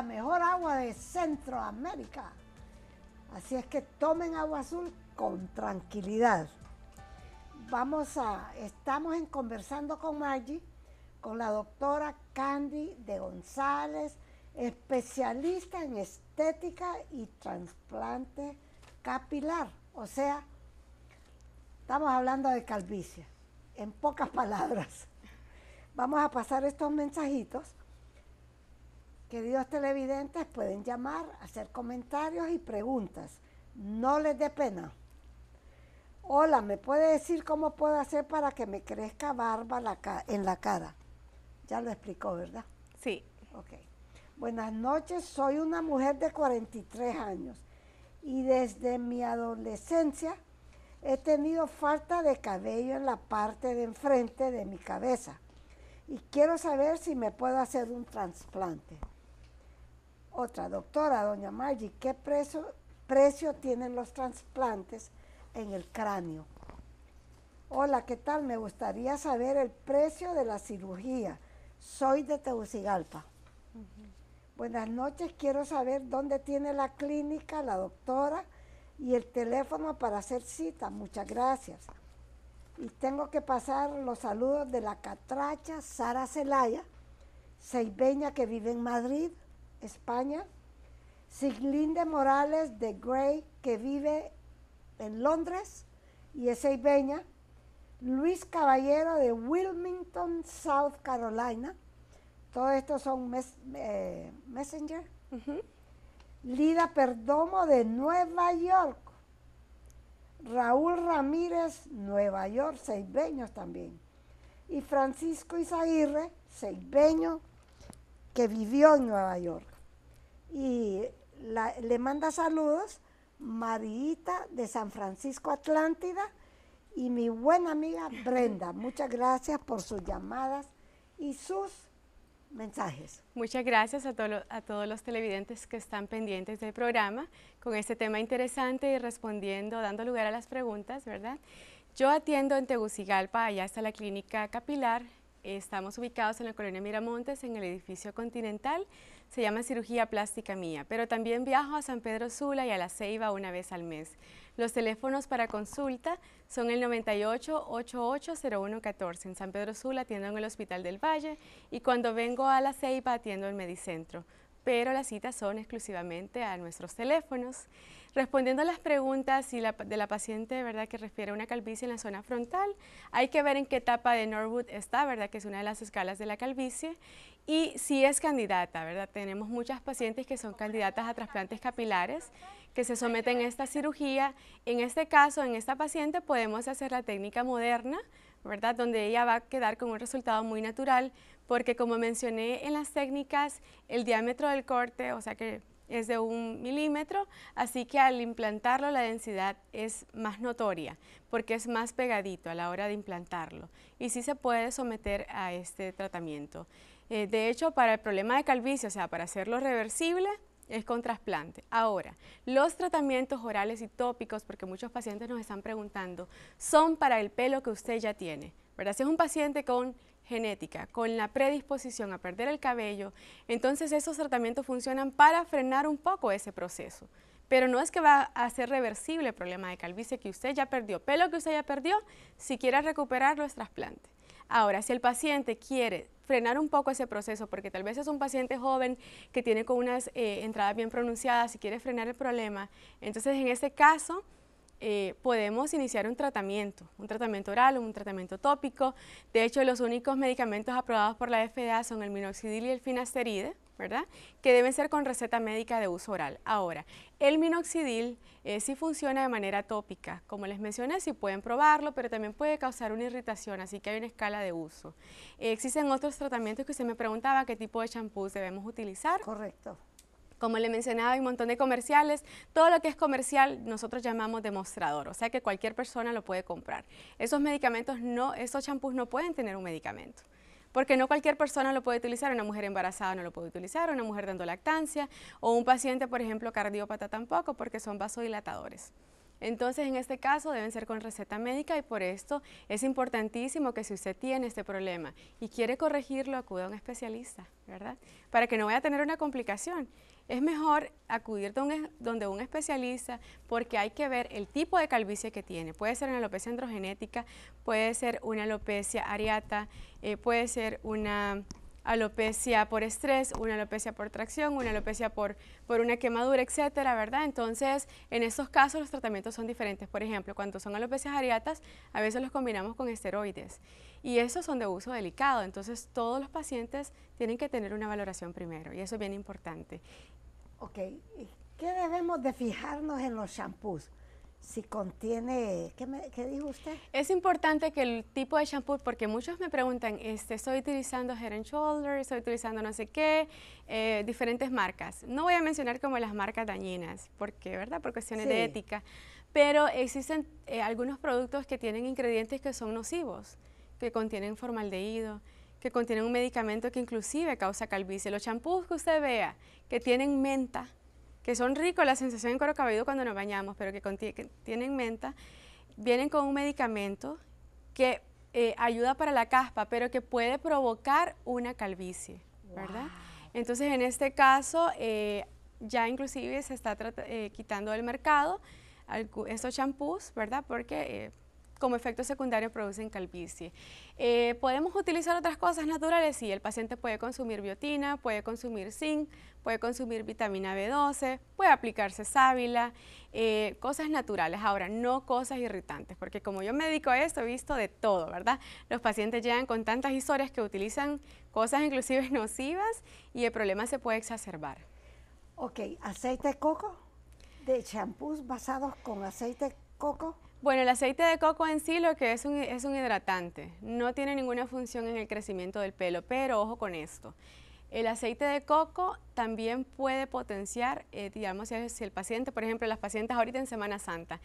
la mejor agua de Centroamérica. Así es que tomen agua azul con tranquilidad. Vamos a, estamos en conversando con Maggie, con la doctora Candy de González, especialista en estética y trasplante capilar. O sea, estamos hablando de calvicie, en pocas palabras. Vamos a pasar estos mensajitos Queridos televidentes, pueden llamar, hacer comentarios y preguntas. No les dé pena. Hola, ¿me puede decir cómo puedo hacer para que me crezca barba en la cara? Ya lo explicó, ¿verdad? Sí. Ok. Buenas noches, soy una mujer de 43 años y desde mi adolescencia he tenido falta de cabello en la parte de enfrente de mi cabeza y quiero saber si me puedo hacer un trasplante. Otra, doctora, doña Margie, ¿qué precio, precio tienen los trasplantes en el cráneo? Hola, ¿qué tal? Me gustaría saber el precio de la cirugía. Soy de Tegucigalpa. Buenas noches, quiero saber dónde tiene la clínica, la doctora y el teléfono para hacer cita. Muchas gracias. Y tengo que pasar los saludos de la catracha Sara Celaya, seibeña que vive en Madrid, España, Siglinde Morales de Gray que vive en Londres y es seibeña, Luis Caballero de Wilmington, South Carolina, todos estos son eh, Messenger, Lida Perdomo de Nueva York, Raúl Ramírez, Nueva York, seibeños también, y Francisco Isairre, seibeño, que vivió en Nueva York y le manda saludos Marita de San Francisco Atlántida y mi buena amiga Brenda. Muchas gracias por sus llamadas y sus mensajes. Muchas gracias a, a todos los televidentes que están pendientes del programa con este tema interesante y respondiendo, dando lugar a las preguntas, ¿verdad? Yo atiendo en Tegucigalpa, allá está la clínica capilar. Estamos ubicados en la colonia Miramontes, en el edificio continental se llama cirugía plástica mía, pero también viajo a San Pedro Sula y a La Ceiba una vez al mes. Los teléfonos para consulta son el 98-880114. En San Pedro Sula atiendo en el Hospital del Valle y cuando vengo a La Ceiba atiendo en Medicentro, pero las citas son exclusivamente a nuestros teléfonos. Respondiendo a las preguntas de la paciente ¿verdad? que refiere a una calvicie en la zona frontal, hay que ver en qué etapa de Norwood está, ¿verdad? que es una de las escalas de la calvicie, y si es candidata. ¿verdad? Tenemos muchas pacientes que son candidatas a trasplantes capilares que se someten a esta cirugía. En este caso, en esta paciente, podemos hacer la técnica moderna, ¿verdad? donde ella va a quedar con un resultado muy natural, porque como mencioné en las técnicas, el diámetro del corte, o sea que es de un milímetro, así que al implantarlo la densidad es más notoria porque es más pegadito a la hora de implantarlo y sí se puede someter a este tratamiento. Eh, de hecho, para el problema de calvicie, o sea, para hacerlo reversible, es con trasplante. Ahora, los tratamientos orales y tópicos, porque muchos pacientes nos están preguntando, son para el pelo que usted ya tiene. ¿verdad? Si es un paciente con genética, con la predisposición a perder el cabello, entonces esos tratamientos funcionan para frenar un poco ese proceso. Pero no es que va a ser reversible el problema de calvicie que usted ya perdió, pelo que usted ya perdió, si quiere recuperar los trasplantes. Ahora, si el paciente quiere frenar un poco ese proceso, porque tal vez es un paciente joven que tiene con unas eh, entradas bien pronunciadas y quiere frenar el problema, entonces en ese caso eh, podemos iniciar un tratamiento, un tratamiento oral, o un tratamiento tópico. De hecho, los únicos medicamentos aprobados por la FDA son el minoxidil y el finasteride, ¿verdad? Que deben ser con receta médica de uso oral. Ahora, el minoxidil eh, sí funciona de manera tópica. Como les mencioné, sí pueden probarlo, pero también puede causar una irritación, así que hay una escala de uso. existen otros tratamientos que usted me preguntaba qué tipo de champús debemos utilizar. Correcto. Como le mencionaba, hay un montón de comerciales. Todo lo que es comercial nosotros llamamos demostrador, o sea que cualquier persona lo puede comprar. Esos medicamentos no, esos champús no pueden tener un medicamento porque no cualquier persona lo puede utilizar, una mujer embarazada no lo puede utilizar, una mujer dando lactancia o un paciente, por ejemplo, cardiópata tampoco, porque son vasodilatadores. Entonces, en este caso deben ser con receta médica y por esto es importantísimo que si usted tiene este problema y quiere corregirlo, acuda a un especialista, ¿verdad? Para que no vaya a tener una complicación. Es mejor acudir donde, un especialista porque hay que ver el tipo de calvicie que tiene. Puede ser una alopecia androgenética, puede ser una alopecia areata, eh, puede ser una alopecia por estrés, una alopecia por tracción, una alopecia por, una quemadura, etcétera, ¿verdad? Entonces, en estos casos los tratamientos son diferentes. Por ejemplo, cuando son alopecias areatas, a veces los combinamos con esteroides y esos son de uso delicado. Entonces, todos los pacientes tienen que tener una valoración primero y eso es bien importante. Ok, ¿qué debemos de fijarnos en los shampoos? si contiene, ¿qué, dijo usted? Es importante que el tipo de shampoo, porque muchos me preguntan, este, estoy utilizando Head and Shoulders, estoy utilizando no sé qué, eh, diferentes marcas. No voy a mencionar como las marcas dañinas, porque, ¿verdad? Por cuestiones de ética. Pero existen eh, algunos productos que tienen ingredientes que son nocivos, que contienen formaldehído, que contienen un medicamento que inclusive causa calvicie. Los champús que usted vea que tienen menta, que son ricos, la sensación en cuero cabelludo cuando nos bañamos, pero que, tienen menta, vienen con un medicamento que eh, ayuda para la caspa, pero que puede provocar una calvicie, ¿verdad? Entonces, en este caso, eh, ya inclusive se está eh, quitando del mercado estos champús, ¿verdad? Porque como efecto secundario producen calvicie. Eh, podemos utilizar otras cosas naturales, sí, el paciente puede consumir biotina, puede consumir zinc, puede consumir vitamina B12, puede aplicarse sábila, eh, cosas naturales, ahora no cosas irritantes, porque como yo me dedico a esto, he visto de todo, ¿verdad? Los pacientes llegan con tantas historias que utilizan cosas inclusive *laughs* nocivas y el problema se puede exacerbar. Ok, aceite de coco, de champús basados con aceite de coco. Bueno, el aceite de coco en sí lo que es un, es un hidratante, no tiene ninguna función en el crecimiento del pelo, pero ojo con esto. El aceite de coco también puede potenciar, eh, digamos, si, el paciente, por ejemplo, las pacientes ahorita en Semana Santa,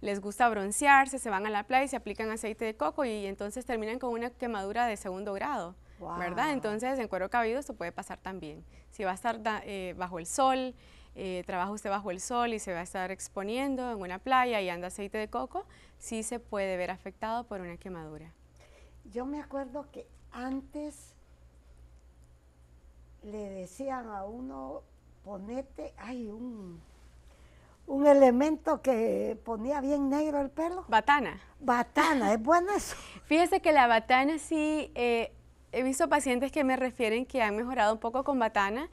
les gusta broncearse, se van a la playa y se aplican aceite de coco y entonces terminan con una quemadura de segundo grado. ¿Verdad? Entonces, en cuero cabido esto puede pasar también. Si va a estar eh, bajo el sol, eh, trabaja usted bajo el sol y se va a estar exponiendo en una playa y anda aceite de coco, sí se puede ver afectado por una quemadura. Yo me acuerdo que antes le decían a uno, ponete, hay un, un elemento que ponía bien negro el pelo. Batana. Batana, ¿es bueno eso? *laughs* Fíjese que la batana sí, eh, he visto pacientes que me refieren que han mejorado un poco con batana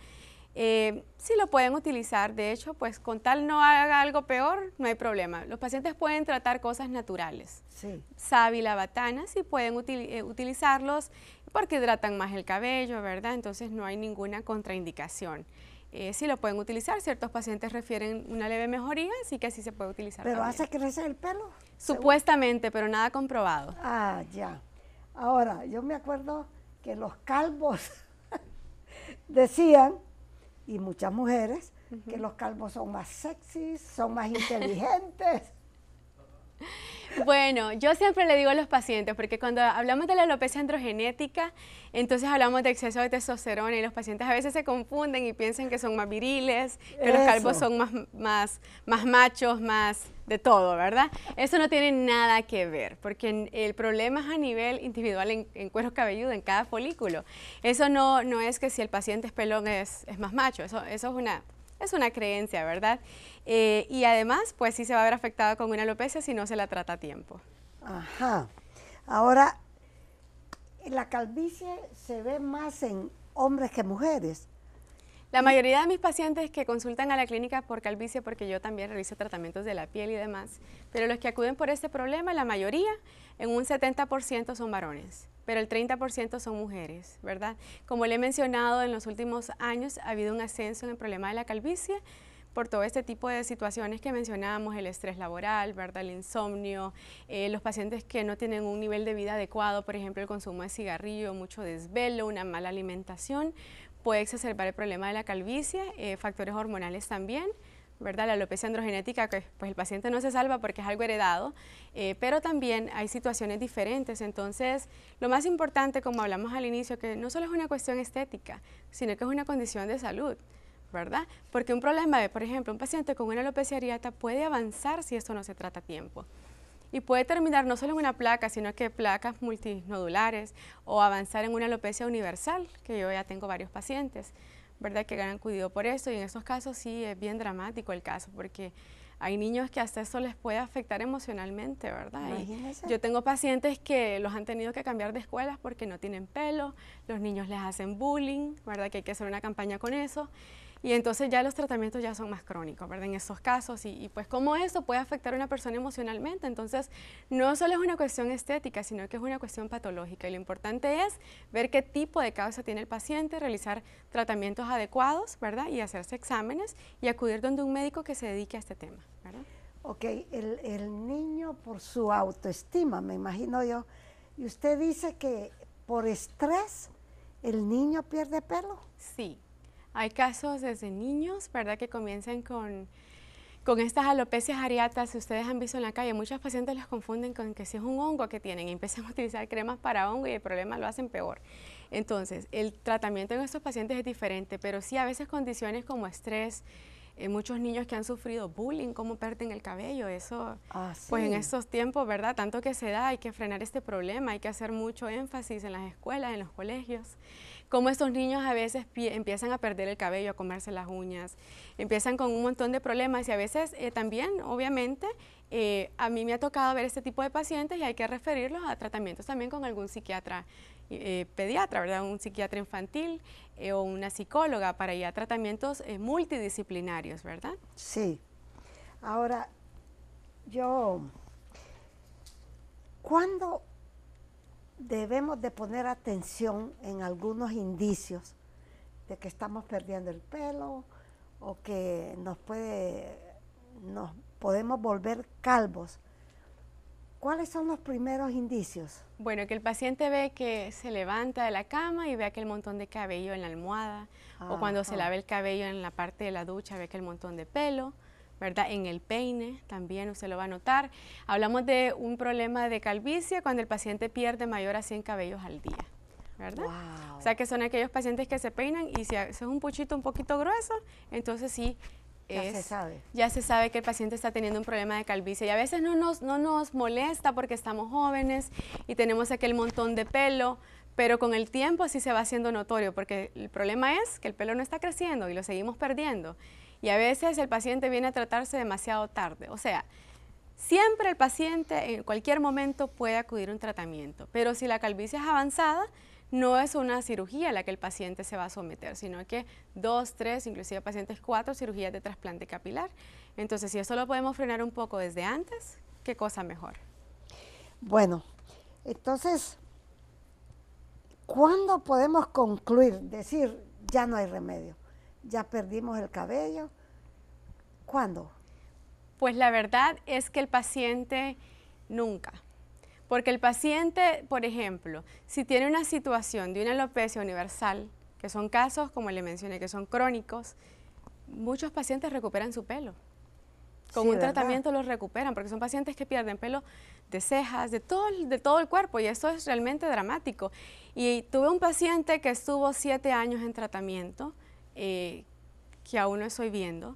eh, si lo pueden utilizar, de hecho, pues con tal no haga algo peor, no hay problema. Los pacientes pueden tratar cosas naturales. Sí. Sábila, batana, sí pueden eh, utilizarlos porque hidratan más el cabello, ¿verdad? Entonces no hay ninguna contraindicación. Eh, si lo pueden utilizar, ciertos pacientes refieren una leve mejoría, sí que sí se puede utilizar. ¿Pero hace crecer el pelo? Supuestamente, pero nada comprobado. Ah, ya. Ahora, yo me acuerdo que los calvos *laughs* decían y muchas mujeres que los calvos son más sexys, son más inteligentes. *laughs* Bueno, yo siempre le digo a los pacientes, porque cuando hablamos de la alopecia androgenética, entonces hablamos de exceso de testosterona y los pacientes a veces se confunden y piensan que son más viriles, que los calvos son más, más, más machos, más de todo, ¿verdad? Eso no tiene nada que ver, porque el problema es a nivel individual en, cuero cabelludo, en cada folículo. Eso no, no es que si el paciente es pelón es, más macho, eso, es una es una creencia, ¿verdad? Eh, y además, pues sí se va a ver afectado con una alopecia si no se la trata a tiempo. Ajá. Ahora, la calvicie se ve más en hombres que mujeres. La mayoría de mis pacientes que consultan a la clínica por calvicie, porque yo también realizo tratamientos de la piel y demás, pero los que acuden por este problema, la mayoría, en un 70% son varones pero el 30% son mujeres, ¿verdad? Como le he mencionado, en los últimos años ha habido un ascenso en el problema de la calvicie, por todo este tipo de situaciones que mencionábamos, el estrés laboral, ¿verdad? el insomnio, eh, los pacientes que no tienen un nivel de vida adecuado, por ejemplo, el consumo de cigarrillo, mucho desvelo, una mala alimentación, puede exacerbar el problema de la calvicie, eh, factores hormonales también, ¿verdad? La alopecia androgenética, que pues el paciente no se salva porque es algo heredado, eh, pero también hay situaciones diferentes. Entonces, lo más importante, como hablamos al inicio, que no solo es una cuestión estética, sino que es una condición de salud. ¿verdad? Porque un problema de, por ejemplo, un paciente con una alopecia areata puede avanzar si esto no se trata a tiempo y puede terminar no solo en una placa, sino que placas multinodulares o avanzar en una alopecia universal, que yo ya tengo varios pacientes, ¿verdad? Que ganan cuidado por eso y en esos casos sí es bien dramático el caso porque hay niños que hasta eso les puede afectar emocionalmente, ¿verdad? yo tengo pacientes que los han tenido que cambiar de escuelas porque no tienen pelo, los niños les hacen bullying, ¿verdad? Que hay que hacer una campaña con eso. Y entonces ya los tratamientos ya son más crónicos, ¿verdad? En esos casos. Y, pues cómo eso puede afectar a una persona emocionalmente. Entonces, no solo es una cuestión estética, sino que es una cuestión patológica. Y lo importante es ver qué tipo de causa tiene el paciente, realizar tratamientos adecuados, ¿verdad? Y hacerse exámenes y acudir donde un médico que se dedique a este tema, ¿verdad? Ok, el, el niño por su autoestima, me imagino yo. Y usted dice que por estrés el niño pierde pelo. Sí, hay casos desde niños, ¿verdad?, que comienzan con, con estas alopecias ariatas. Si ustedes han visto en la calle, muchas pacientes las confunden con que si es un hongo que tienen y empiezan a utilizar cremas para hongo y el problema lo hacen peor. Entonces, el tratamiento en estos pacientes es diferente, pero sí a veces condiciones como estrés, eh, muchos niños que han sufrido bullying, cómo pierden el cabello, eso, ah, pues en estos tiempos, ¿verdad? Tanto que se da, hay que frenar este problema, hay que hacer mucho énfasis en las escuelas, en los colegios cómo estos niños a veces empiezan a perder el cabello, a comerse las uñas, empiezan con un montón de problemas y a veces eh, también, obviamente, eh, a mí me ha tocado ver este tipo de pacientes y hay que referirlos a tratamientos también con algún psiquiatra eh, pediatra, ¿verdad? Un psiquiatra infantil o una psicóloga para ir a tratamientos multidisciplinarios, ¿verdad? Sí. Ahora, yo, ¿cuándo debemos de poner atención en algunos indicios de que estamos perdiendo el pelo o que nos puede podemos volver calvos. ¿Cuáles son los primeros indicios? Bueno, que el paciente ve que se levanta de la cama y ve aquel montón de cabello en la almohada, o cuando se lava el cabello en la parte de la ducha ve aquel montón de pelo, ¿verdad? En el peine también usted lo va a notar. Hablamos de un problema de calvicie cuando el paciente pierde mayor a 100 cabellos al día. ¿verdad? O sea que son aquellos pacientes que se peinan y si es un puchito un poquito grueso, entonces sí. Ya se sabe. Ya se sabe que el paciente está teniendo un problema de calvicie y a veces no nos, no nos molesta porque estamos jóvenes y tenemos aquel montón de pelo, pero con el tiempo sí se va haciendo notorio porque el problema es que el pelo no está creciendo y lo seguimos perdiendo y a veces el paciente viene a tratarse demasiado tarde. O sea, siempre el paciente en cualquier momento puede acudir a un tratamiento, pero si la calvicie es avanzada, no es una cirugía a la que el paciente se va a someter, sino que dos, tres, inclusive pacientes cuatro cirugías de trasplante capilar. Entonces, si eso lo podemos frenar un poco desde antes, qué cosa mejor. Bueno, entonces, ¿cuándo podemos concluir, decir, ya no hay remedio? ya perdimos el cabello. ¿Cuándo? Pues la verdad es que el paciente nunca. Porque el paciente, por ejemplo, si tiene una situación de una alopecia universal, que son casos, como le mencioné, que son crónicos, muchos pacientes recuperan su pelo. Con un tratamiento lo recuperan, porque son pacientes que pierden pelo de cejas, de todo, de todo el cuerpo, y eso es realmente dramático. Y tuve un paciente que estuvo siete años en tratamiento, eh, que aún no estoy viendo.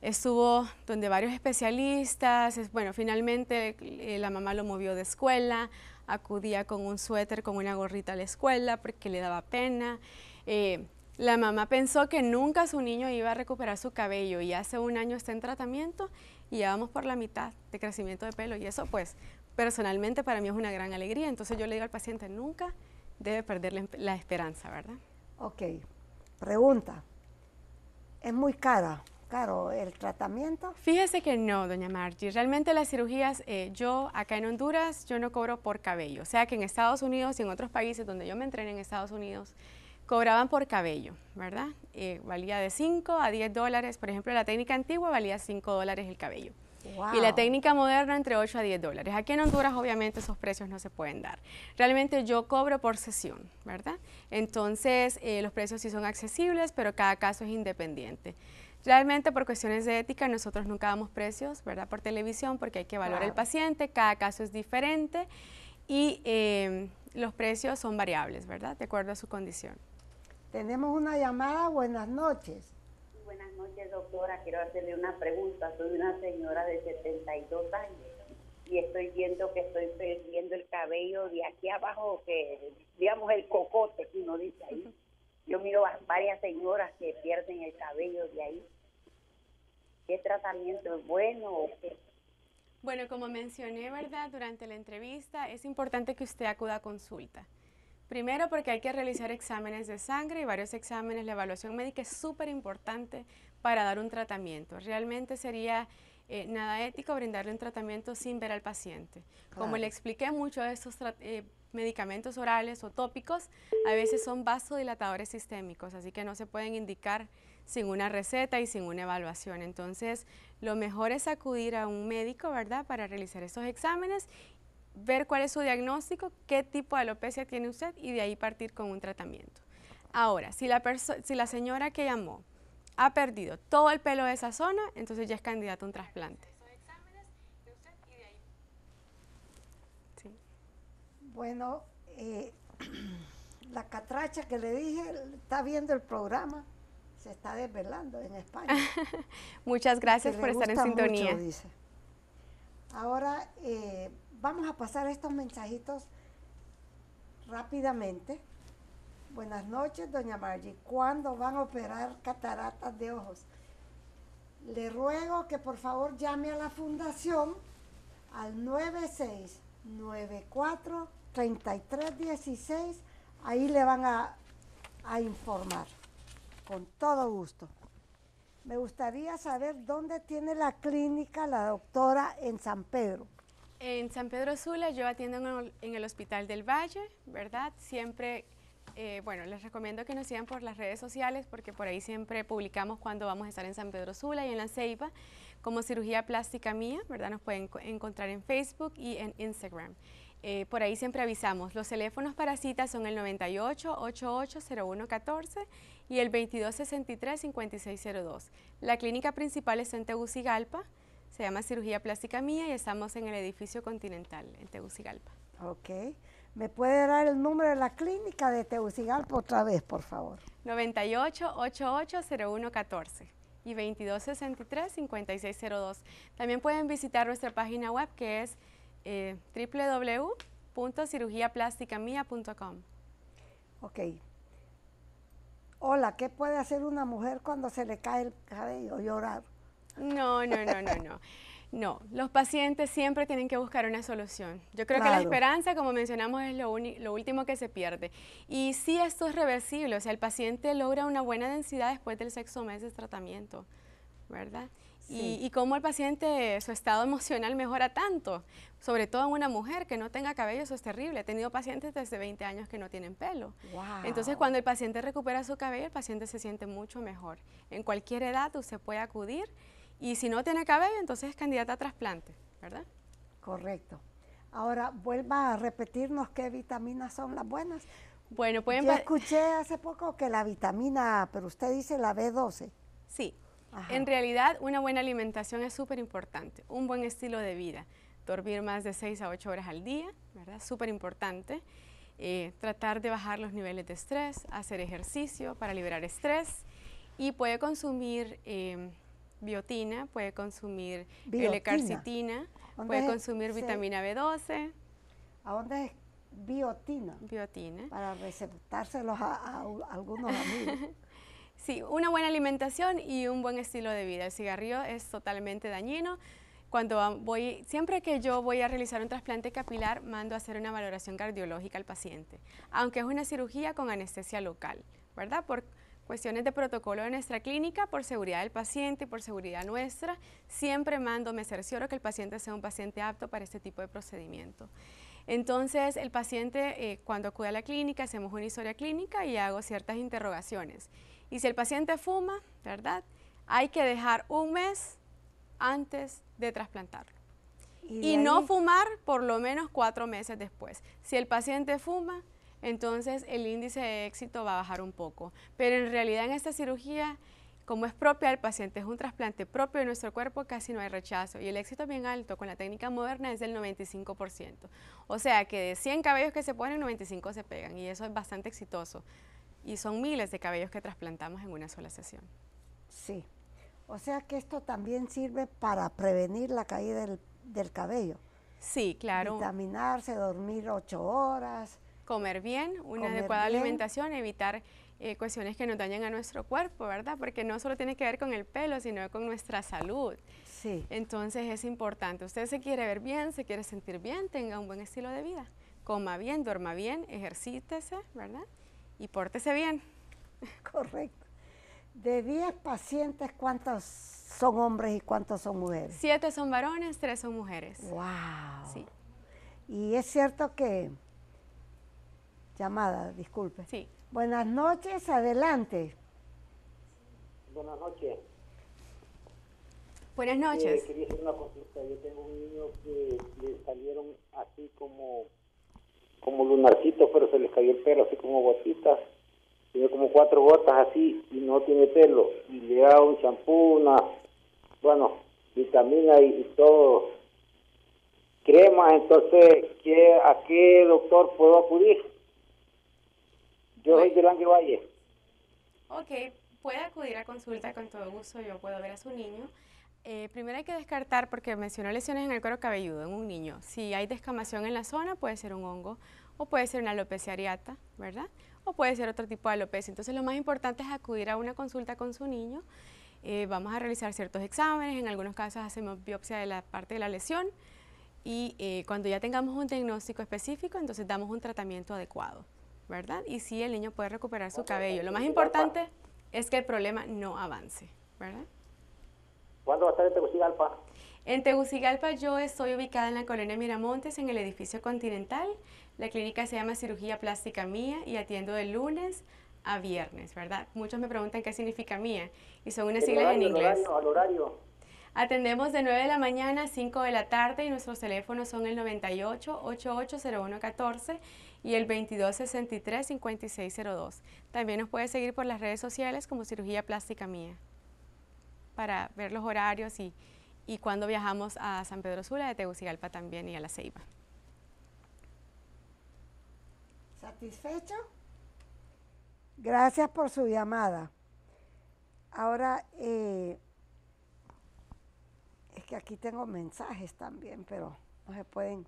Estuvo donde varios especialistas, bueno, finalmente eh, la mamá lo movió de escuela, acudía con un suéter, con una gorrita a la escuela porque le daba pena. Eh, la mamá pensó que nunca su niño iba a recuperar su cabello y hace un año está en tratamiento y ya vamos por la mitad de crecimiento de pelo y eso pues personalmente para mí es una gran alegría. Entonces yo le digo al paciente, nunca debe perder la esperanza, ¿verdad? Ok, Pregunta, ¿es muy cara? caro el tratamiento? Fíjese que no, doña Margie. Realmente las cirugías, eh, yo acá en Honduras, yo no cobro por cabello. O sea que en Estados Unidos y en otros países donde yo me entrené en Estados Unidos, cobraban por cabello, ¿verdad? Eh, valía de 5 a 10 dólares. Por ejemplo, la técnica antigua valía 5 dólares el cabello. Y la técnica moderna entre 8 a 10 dólares. Aquí en Honduras obviamente esos precios no se pueden dar. Realmente yo cobro por sesión, ¿verdad? Entonces eh, los precios sí son accesibles, pero cada caso es independiente. Realmente por cuestiones de ética nosotros nunca damos precios, ¿verdad? Por televisión porque hay que valorar al paciente, cada caso es diferente y em, los precios son variables, ¿verdad? De acuerdo a su condición. Tenemos una llamada, buenas noches buenas noches, doctora. Quiero hacerle una pregunta. Soy una señora de 72 años y estoy viendo que estoy perdiendo el cabello de aquí abajo, que digamos el cocote si uno dice ahí. Yo miro varias señoras que pierden el cabello de ahí. ¿Qué tratamiento es bueno o qué? Bueno, como mencioné, ¿verdad? Durante la entrevista es importante que usted acuda a consulta. Primero porque hay que realizar exámenes de sangre y varios exámenes. La evaluación médica es súper importante para dar un tratamiento. Realmente sería eh, nada ético brindarle un tratamiento sin ver al paciente. Como le expliqué, muchos de estos eh, medicamentos orales o tópicos a veces son vasodilatadores sistémicos, así que no se pueden indicar sin una receta y sin una evaluación. Entonces, lo mejor es acudir a un médico, ¿verdad?, para realizar esos exámenes ver cuál es su diagnóstico, qué tipo de alopecia tiene usted y de ahí partir con un tratamiento. Ahora, si la, si la señora que llamó ha perdido todo el pelo de esa zona, entonces ya es candidata a un trasplante. Sí. Bueno, eh, *clears throat* la catracha que le dije está viendo el programa, se está desvelando en España. *laughs* Muchas gracias por estar en sintonía. Ahora, eh, Vamos a pasar estos mensajitos rápidamente. Buenas noches, doña Margie. ¿Cuándo van a operar cataratas de ojos? Le ruego que por favor llame a la fundación al 9694-3316. Ahí le van a, a informar con todo gusto. Me gustaría saber dónde tiene la clínica la doctora en San Pedro. En San Pedro Sula yo atiendo en el, Hospital del Valle, ¿verdad? Siempre, eh, bueno, les recomiendo que nos sigan por las redes sociales porque por ahí siempre publicamos cuando vamos a estar en San Pedro Sula y en La Ceiba como Cirugía Plástica Mía, ¿verdad? Nos pueden encontrar en Facebook y en Instagram. Eh, por ahí siempre avisamos. Los teléfonos para citas son el 98-880114 y el 2263-5602. La clínica principal es en Tegucigalpa, se llama Cirugía Plástica Mía y estamos en el edificio Continental, en Tegucigalpa. Ok. ¿Me puede dar el número de la clínica de Tegucigalpa otra vez, por favor? 98 y 2263-5602. También pueden visitar nuestra página web que es eh, Ok. Hola, ¿qué puede hacer una mujer cuando se le cae el cabello? Llorar. No, no, no, no, no. No, los pacientes siempre tienen que buscar una solución. Yo creo que la esperanza, como mencionamos, es lo, último que se pierde. Y sí, esto es reversible, o sea, el paciente logra una buena densidad después del sexto mes de tratamiento, ¿verdad? Y, y, cómo el paciente, su estado emocional mejora tanto, sobre todo en una mujer que no tenga cabello, eso es terrible. He tenido pacientes desde 20 años que no tienen pelo. Entonces, cuando el paciente recupera su cabello, el paciente se siente mucho mejor. En cualquier edad usted puede acudir y si no tiene cabello, entonces es candidata a trasplante, ¿verdad? Correcto. Ahora, vuelva a repetirnos qué vitaminas son las buenas. Bueno, pueden... Yo escuché hace poco que la vitamina pero usted dice la B12. Sí. En realidad, una buena alimentación es súper importante, un buen estilo de vida, dormir más de 6 a 8 horas al día, ¿verdad? Súper importante. Eh, tratar de bajar los niveles de estrés, hacer ejercicio para liberar estrés y puede consumir... Em, biotina, puede consumir eh, l puede consumir vitamina B12. ¿A dónde es biotina? Biotina. Para receptárselos a, a algunos amigos. *laughs* sí, una buena alimentación y un buen estilo de vida. El cigarrillo es totalmente dañino cuando voy, siempre que yo voy a realizar un trasplante capilar, mando a hacer una valoración cardiológica al paciente, aunque es una cirugía con anestesia local, ¿verdad? cuestiones de protocolo en nuestra clínica, por seguridad del paciente por seguridad nuestra, siempre mando, me cercioro que el paciente sea un paciente apto para este tipo de procedimiento. Entonces, el paciente eh, cuando acude a la clínica, hacemos una historia clínica y hago ciertas interrogaciones. Y si el paciente fuma, ¿verdad? Hay que dejar un mes antes de trasplantarlo. y no fumar por lo menos cuatro meses después. Si el paciente fuma, entonces el índice de éxito va a bajar un poco. Pero en realidad en esta cirugía, como es propia del paciente, es un trasplante propio de nuestro cuerpo, casi no hay rechazo. Y el éxito bien alto con la técnica moderna es del 95%. O sea que de 100 cabellos que se ponen, 95 se pegan. Y eso es bastante exitoso. Y son miles de cabellos que trasplantamos en una sola sesión. Sí. O sea que esto también sirve para prevenir la caída del, cabello. Sí, claro. caminarse, dormir 8 horas comer bien, una adecuada alimentación, evitar eh, cuestiones que nos dañen a nuestro cuerpo, ¿verdad? Porque no solo tiene que ver con el pelo, sino con nuestra salud. Sí. Entonces es importante. Usted se quiere ver bien, se quiere sentir bien, tenga un buen estilo de vida. Coma bien, duerma bien, ejercítese, ¿verdad? Y pórtese bien. *laughs* Correcto. De 10 pacientes, ¿cuántos son hombres y cuántos son mujeres? Siete son varones, tres son mujeres. ¡Wow! Sí. Y es cierto que Llamada, disculpe. Sí. Buenas noches, adelante. Buenas noches. Buenas eh, noches. quería hacer una consulta. Yo tengo un niño que le salieron así como, como lunarcitos, pero se les cayó el pelo, así como gotitas. Tiene como cuatro gotas así y no tiene pelo. Y le da un champú, una, bueno, vitamina y, todo, cremas Entonces, ¿a qué doctor puedo acudir? Yo soy Ángel Valle. Ok, puede acudir a consulta con todo gusto, yo puedo ver a su niño. Eh, primero hay que descartar, porque mencionó lesiones en el cuero cabelludo en un niño. Si hay descamación en la zona, puede ser un hongo o puede ser una alopecia areata, ¿verdad? O puede ser otro tipo de alopecia. Entonces lo más importante es acudir a una consulta con su niño. Eh, vamos a realizar ciertos exámenes, en algunos casos hacemos biopsia de la parte de la lesión y eh, cuando ya tengamos un diagnóstico específico, entonces damos un tratamiento adecuado. ¿verdad? Y sí, el niño puede recuperar su cabello. Lo más importante es que el problema no avance, ¿verdad? ¿Cuándo va a estar en Tegucigalpa? En Tegucigalpa yo estoy ubicada en la colonia Miramontes, en el edificio Continental. La clínica se llama Cirugía Plástica Mía y atiendo de lunes a viernes, ¿verdad? Muchos me preguntan qué significa mía y son unas siglas en inglés. al horario. Atendemos de 9 de la mañana a 5 de la tarde y nuestros teléfonos son el 98 880114 y el 2263-5602. También nos puede seguir por las redes sociales como Cirugía Plástica Mía para ver los horarios y, cuando viajamos a San Pedro Sula, de Tegucigalpa también y a La Ceiba. ¿Satisfecho? Gracias por su llamada. Ahora, eh, es que aquí tengo mensajes también, pero no se pueden...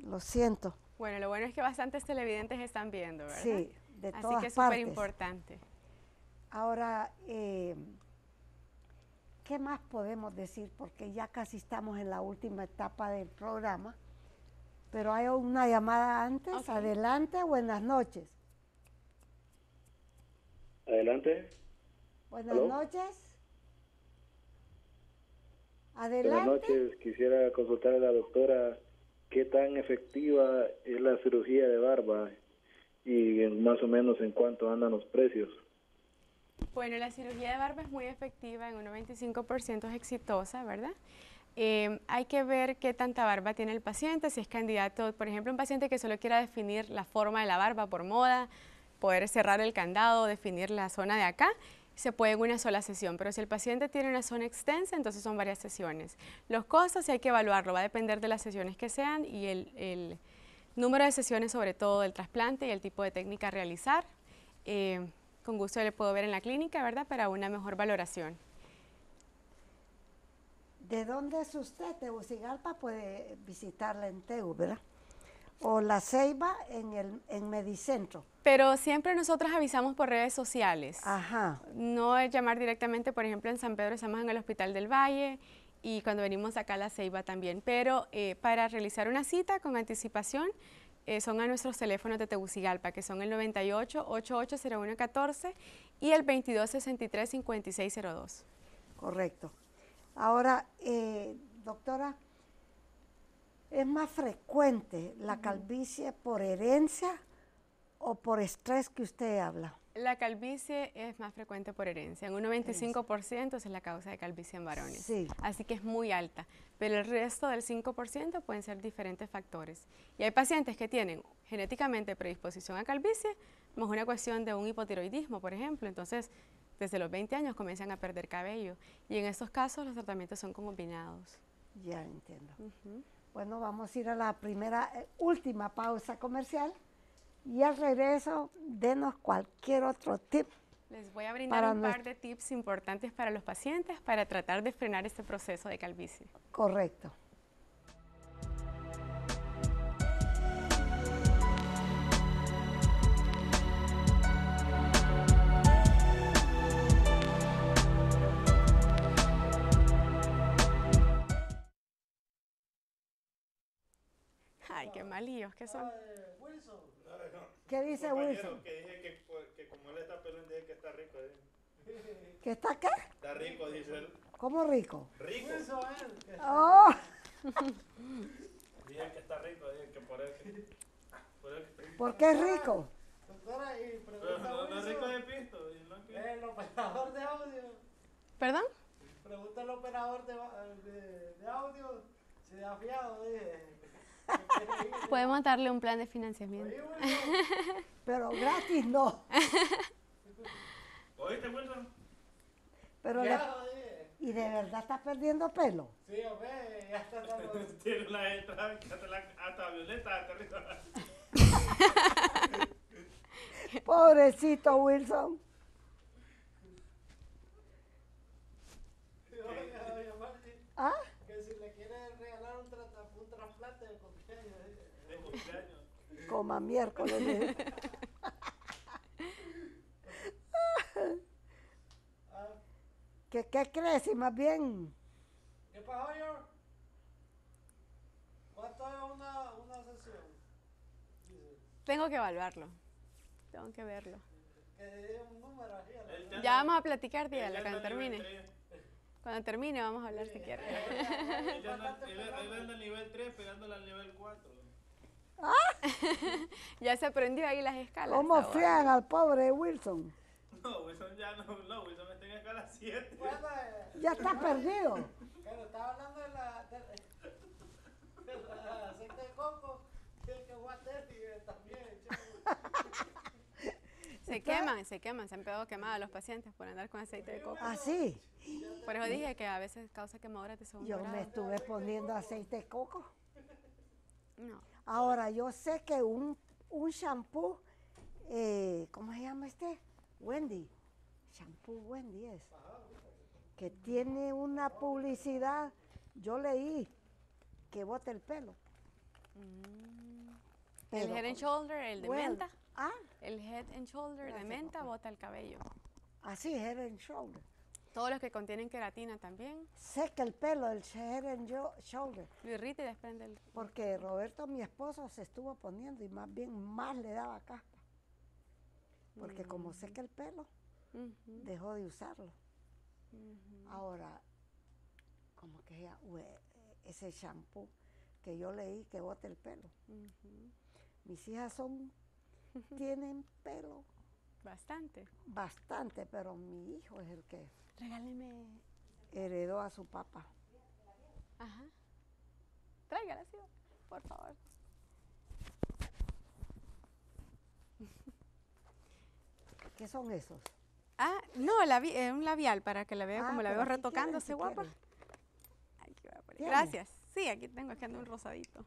Lo siento. Bueno, lo bueno es que bastantes televidentes están viendo, ¿verdad? Sí, de Así Así que es súper importante. Ahora, eh, ¿qué más podemos decir? Porque ya casi estamos en la última etapa del programa, pero hay una llamada antes. Adelante, buenas noches. Adelante. Buenas noches. Adelante. Buenas noches, quisiera consultar a la doctora qué tan efectiva es la cirugía de barba y más o menos en cuánto andan los precios. Bueno, la cirugía de barba es muy efectiva, en un 95% es exitosa, ¿verdad? Em, hay que ver qué tanta barba tiene el paciente, si es candidato, por ejemplo, un paciente que solo quiera definir la forma de la barba por moda, poder cerrar el candado, definir la zona de acá, se puede en una sola sesión, pero si el paciente tiene una zona extensa, entonces son varias sesiones. Los costos hay que evaluarlo, va a depender de las sesiones que sean y el, número de sesiones sobre todo del trasplante y el tipo de técnica a realizar. Eh, con gusto le puedo ver en la clínica, ¿verdad? Para una mejor valoración. ¿De dónde es usted? Tegucigalpa puede visitarla en Tegu, ¿verdad? o La Ceiba en, el, en Medicentro. Pero siempre nosotros avisamos por redes sociales. Ajá. No es llamar directamente, por ejemplo, en San Pedro estamos en el Hospital del Valle y cuando venimos acá La Ceiba también. Pero eh, para realizar una cita con anticipación eh, son a nuestros teléfonos de Tegucigalpa, que son el 98-880114 y el 2263-5602. Correcto. Ahora, eh, doctora, es más frecuente la calvicie por herencia o por estrés que usted habla? La calvicie es más frecuente por herencia. En un 95% es la causa de calvicie en varones. Sí. Así que es muy alta. Pero el resto del 5% pueden ser diferentes factores. Y hay pacientes que tienen genéticamente predisposición a calvicie, más una cuestión de un hipotiroidismo, por ejemplo. Entonces, desde los 20 años comienzan a perder cabello. Y en estos casos los tratamientos son combinados. Ya entiendo. Bueno, vamos a ir a la primera, eh, última pausa comercial y al regreso denos cualquier otro tip. Les voy a brindar un par de tips importantes para los pacientes para tratar de frenar este proceso de calvicie. Correcto. Ay, qué malíos que son. Ah, eh, Wilson. ¿Qué dice Wilson? Que dije que, que como él está pelón, dije que está rico. ¿eh? *laughs* ¿Que está qué? Está rico, dice él. ¿Cómo rico? Rico. Wilson, él. Eh. Oh. *laughs* dije que está rico, dije que por él. Por, él que... ¿Por qué es rico? Doctora, y pregunta Pero, no, es rico de pisto. No eh, El operador de audio. ¿Perdón? Pregunta al operador de, de, de audio si ha fiado, dije. Podemos darle un plan de financiamiento. Pero gratis no. ¿Oíste, Wilson? Pero ¿Y de verdad estás perdiendo pelo? Sí, hombre, ya *laughs* está Tiene la entrada hasta, violeta, *laughs* Pobrecito Wilson. ¿Ah? coma miércoles. *laughs* ¿Qué, ¿Qué crees? si más bien. ¿Qué pasa, ¿Cuánto es una, una sesión? Dice. Tengo que evaluarlo. Tengo que verlo. un ya, vamos a platicar, dígale, cuando termine. cuando termine vamos a hablar quiere. si quieres. Él anda nivel 3 pegándole al nivel 4. ¿Ah? *laughs* ya se aprendió ahí las escalas. ¿Cómo fían al pobre Wilson? No, Wilson ya no, no Wilson está en escala 7. ya está perdido. Pero estaba hablando de la, de, de la aceite de coco, que, y también, Se queman, se queman, se han pegado quemadas los pacientes por andar con aceite de coco. ¿Ah, sí? Por eso dije que a veces causa quemaduras de segundo Yo me estuve poniendo aceite de coco. Ahora, yo sé que un, un shampoo, eh, ¿cómo se llama este? Wendy. Shampoo Wendy es. Que tiene una publicidad, yo leí, que bota el pelo. Mm. el head and shoulder, el de menta. Ah. El head and shoulder de menta bota el cabello. Así, head and shoulder. Todos los que contienen queratina también. Seca el pelo, el Share and Shoulder. Lo irrita y desprende el... Porque Roberto, mi esposo, se estuvo poniendo y más bien más le daba caspa. Porque mm. como seca el pelo, dejó de usarlo. Ahora, como que ese shampoo que yo leí que bote el pelo. Mis hijas son, tienen pelo. Bastante. Bastante, pero mi hijo es el que regáleme. Heredó a su papá. Ajá. Tráigala, sí, por favor. ¿Qué son esos? Ah, no, eh, un labial para que la vea ah, como la veo retocándose, guapa. Gracias. Sí, aquí tengo, es que ando un rosadito.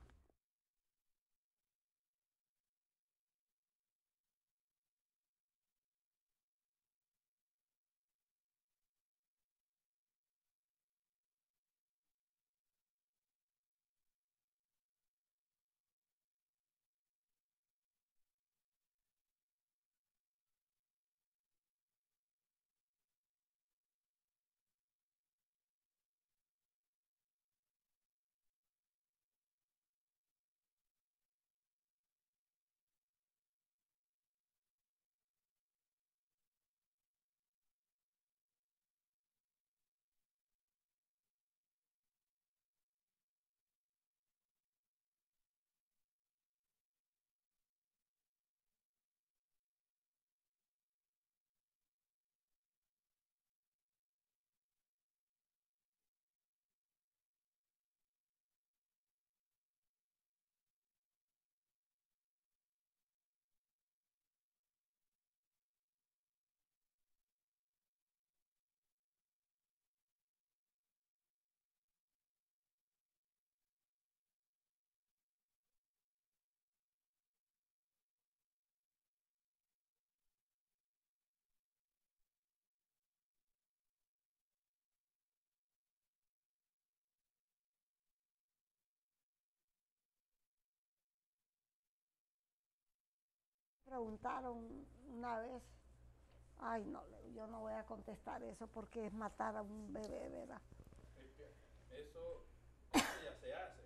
preguntaron una vez, ay no, yo no voy a contestar eso porque es matar a un bebé, ¿verdad? Eso, ya se hace,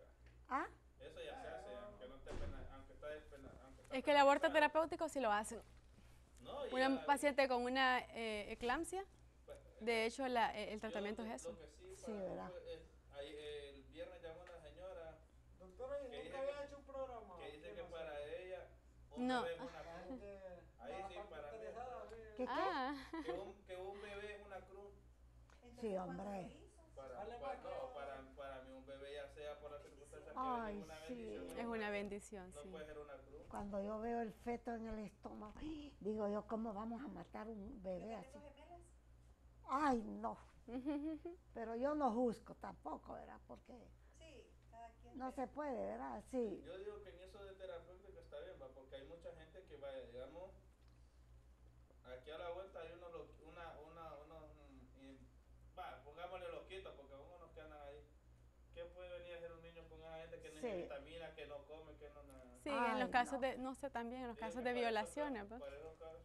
¿Ah? Eso ya se hace, aunque no esté penal, aunque está, penal, Es que el aborto terapéutico sí lo hace No, una paciente con una eh, eclampsia, pues, eh, de hecho la, eh, el tratamiento es eso. sí, sí ¿verdad? el viernes llamó una señora Doctora, nunca había hecho un programa. Que dice que para ella un no. ¿Qué, ah. Que, un, bebé es una cruz. sí, hombre. Para, pues, para, para, mí un bebé ya sea por las circunstancias es una bendición. No puede ser una cruz. Cuando yo veo el feto en el estómago, digo yo, ¿cómo vamos a matar un bebé así? Ay, no. *laughs* Pero yo no juzgo tampoco, ¿verdad? Porque no se puede, ¿verdad? Sí. Yo digo que en eso de terapéutico está bien, porque hay mucha gente que, va, digamos, aquí a la vuelta hay unos, una, una, mm, unos, y, pongámosle loquitos, porque algunos nos quedan ahí. ¿Qué puede venir a hacer un niño con una gente que no tiene vitamina, que no come, que no nada? Sí, en los casos de, no sé, también en los casos de violaciones. pues.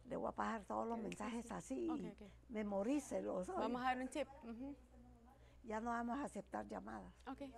Le voy a pasar todos los mensajes así, okay, memorícelos. Vamos a dar un chip. Ya no vamos a aceptar llamadas. Okay.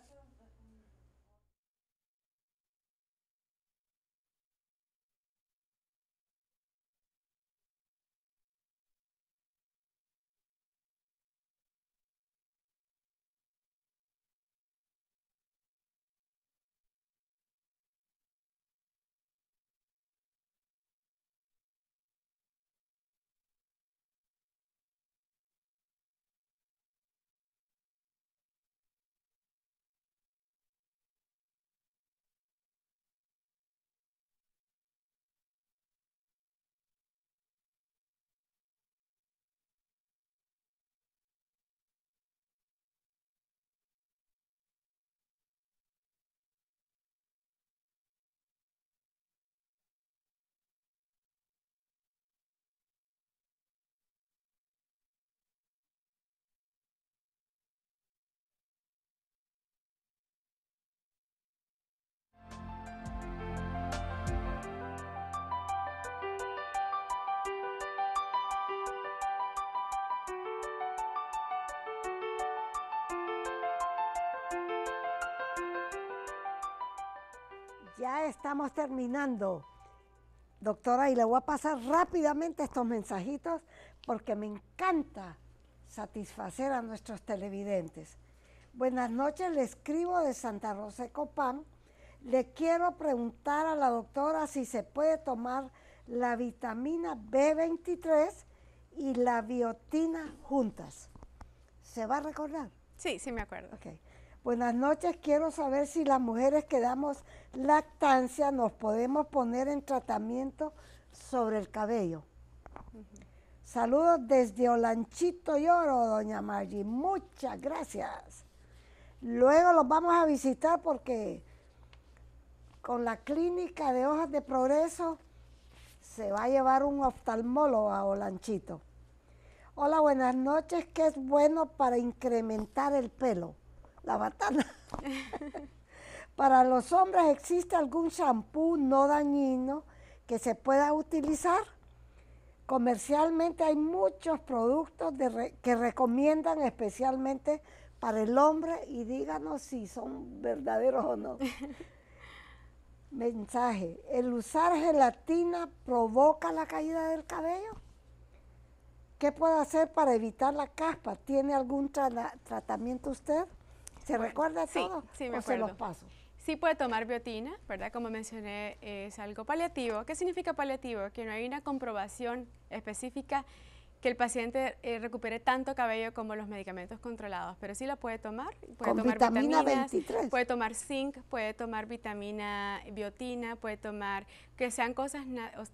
Ya estamos terminando. Doctora, y le voy a pasar rápidamente estos mensajitos porque me encanta satisfacer a nuestros televidentes. Buenas noches, le escribo de Santa Rosa Copán. Le quiero preguntar a la doctora si se puede tomar la vitamina B23 y la biotina juntas. ¿Se va a recordar? Sí, sí me acuerdo. Okay. Buenas pues noches, quiero saber si las mujeres que damos lactancia nos podemos poner en tratamiento sobre el cabello. Saludos desde Olanchito Oro, doña Margie. Muchas gracias. Luego los vamos a visitar porque con la clínica de hojas de progreso se va a llevar un oftalmólogo a Olanchito. Hola, buenas noches. ¿Qué es bueno para incrementar el pelo? la batana. *laughs* Para los hombres existe algún shampoo no dañino que se pueda utilizar. Comercialmente hay muchos productos que recomiendan especialmente para el hombre y díganos si son verdaderos o no. *laughs* Mensaje, ¿el usar gelatina provoca la caída del cabello? ¿Qué puede hacer para evitar la caspa? ¿Tiene algún tratamiento usted? ¿Se recuerda todo? Sí, me o los paso? Sí puede tomar biotina, ¿verdad? Como mencioné, es algo paliativo. ¿Qué significa paliativo? Que no hay una comprobación específica que el paciente eh, recupere tanto cabello como los medicamentos controlados, pero sí lo puede tomar, puede tomar vitamina vitaminas, puede tomar zinc, puede tomar vitamina biotina, puede tomar que sean cosas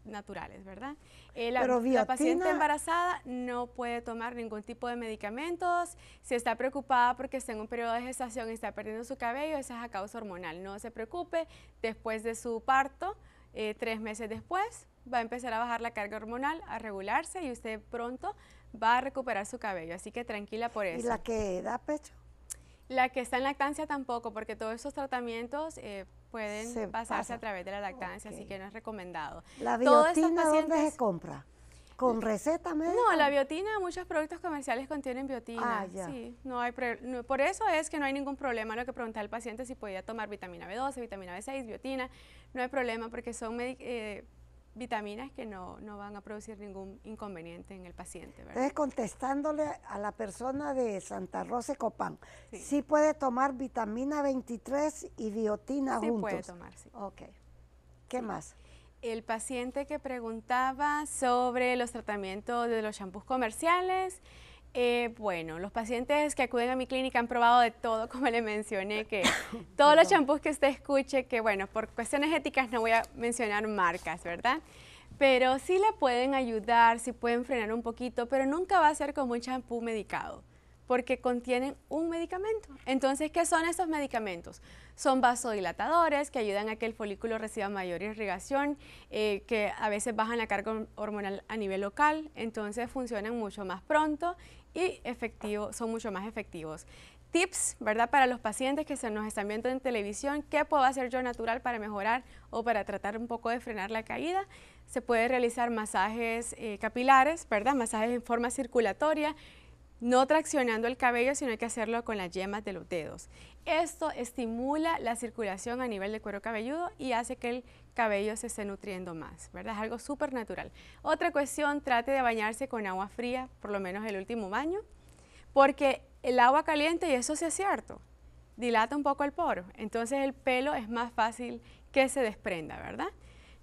naturales, ¿verdad? Eh, la, paciente embarazada no puede tomar ningún tipo de medicamentos, si está preocupada porque está en un periodo de gestación y está perdiendo su cabello, esa es a causa hormonal, no se preocupe, después de su parto, eh, tres meses después, va a empezar a bajar la carga hormonal, a regularse y usted pronto va a recuperar su cabello. Así que tranquila por eso. ¿Y la que da pecho? La que está en lactancia tampoco, porque todos esos tratamientos eh, pueden pasarse a través de la lactancia, así que no es recomendado. ¿La biotina dónde se compra? ¿Con receta médica? No, la biotina, muchos productos comerciales contienen biotina. Ah, ya. Sí, no hay por eso es que no hay ningún problema lo que preguntaba el paciente si podía tomar vitamina B12, vitamina B6, biotina. No hay problema porque son eh, vitaminas que no, no, van a producir ningún inconveniente en el paciente. ¿verdad? Entonces, contestándole a la persona de Santa Rosa Copán, sí. puede tomar vitamina 23 y biotina juntos? Sí puede tomar, sí. Ok. ¿Qué más? El paciente que preguntaba sobre los tratamientos de los champús comerciales, eh, bueno, los pacientes que acuden a mi clínica han probado de todo, *laughs* como le mencioné, que *coughs* todos los champús que usted escuche, que bueno, por cuestiones éticas no voy a mencionar marcas, ¿verdad? Pero sí le pueden ayudar, sí pueden frenar un poquito, pero nunca va a ser como un champú medicado, porque contienen un medicamento. Entonces, ¿qué son esos medicamentos? Son vasodilatadores que ayudan a que el folículo reciba mayor irrigación, eh, que a veces bajan la carga hormonal a nivel local, entonces funcionan mucho más pronto y efectivo, son mucho más efectivos. Tips, ¿verdad? Para los pacientes que se nos están viendo en televisión, ¿qué puedo hacer yo natural para mejorar o para tratar un poco de frenar la caída? Se puede realizar masajes eh, capilares, ¿verdad? Masajes en forma circulatoria, no traccionando el cabello, sino hay que hacerlo con las yemas de los dedos. Esto estimula la circulación a nivel del cuero cabelludo y hace que el cabello se esté nutriendo más, ¿verdad? Es algo súper natural. Otra cuestión, trate de bañarse con agua fría, por lo menos el último baño, porque el agua caliente, y eso sí es cierto, dilata un poco el poro, entonces el pelo es más fácil que se desprenda, ¿verdad?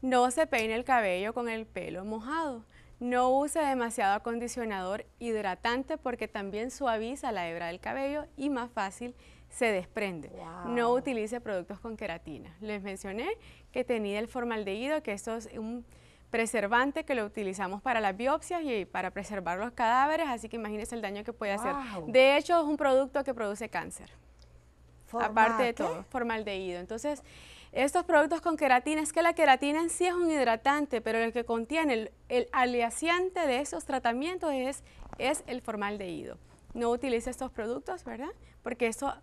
No se peine el cabello con el pelo mojado. No use demasiado acondicionador hidratante porque también suaviza la hebra del cabello y más fácil se desprende. No utilice productos con queratina. Les mencioné que tenía el formaldehído, que esto es un preservante que lo utilizamos para las biopsias y para preservar los cadáveres, así que imagínense el daño que puede hacer. De hecho, es un producto que produce cáncer. aparte de todo, formaldehído. Entonces, estos productos con queratina, es que la queratina en sí es un hidratante, pero el que contiene el, el de esos tratamientos es, es el formaldehído. No utilice estos productos, ¿verdad? Porque eso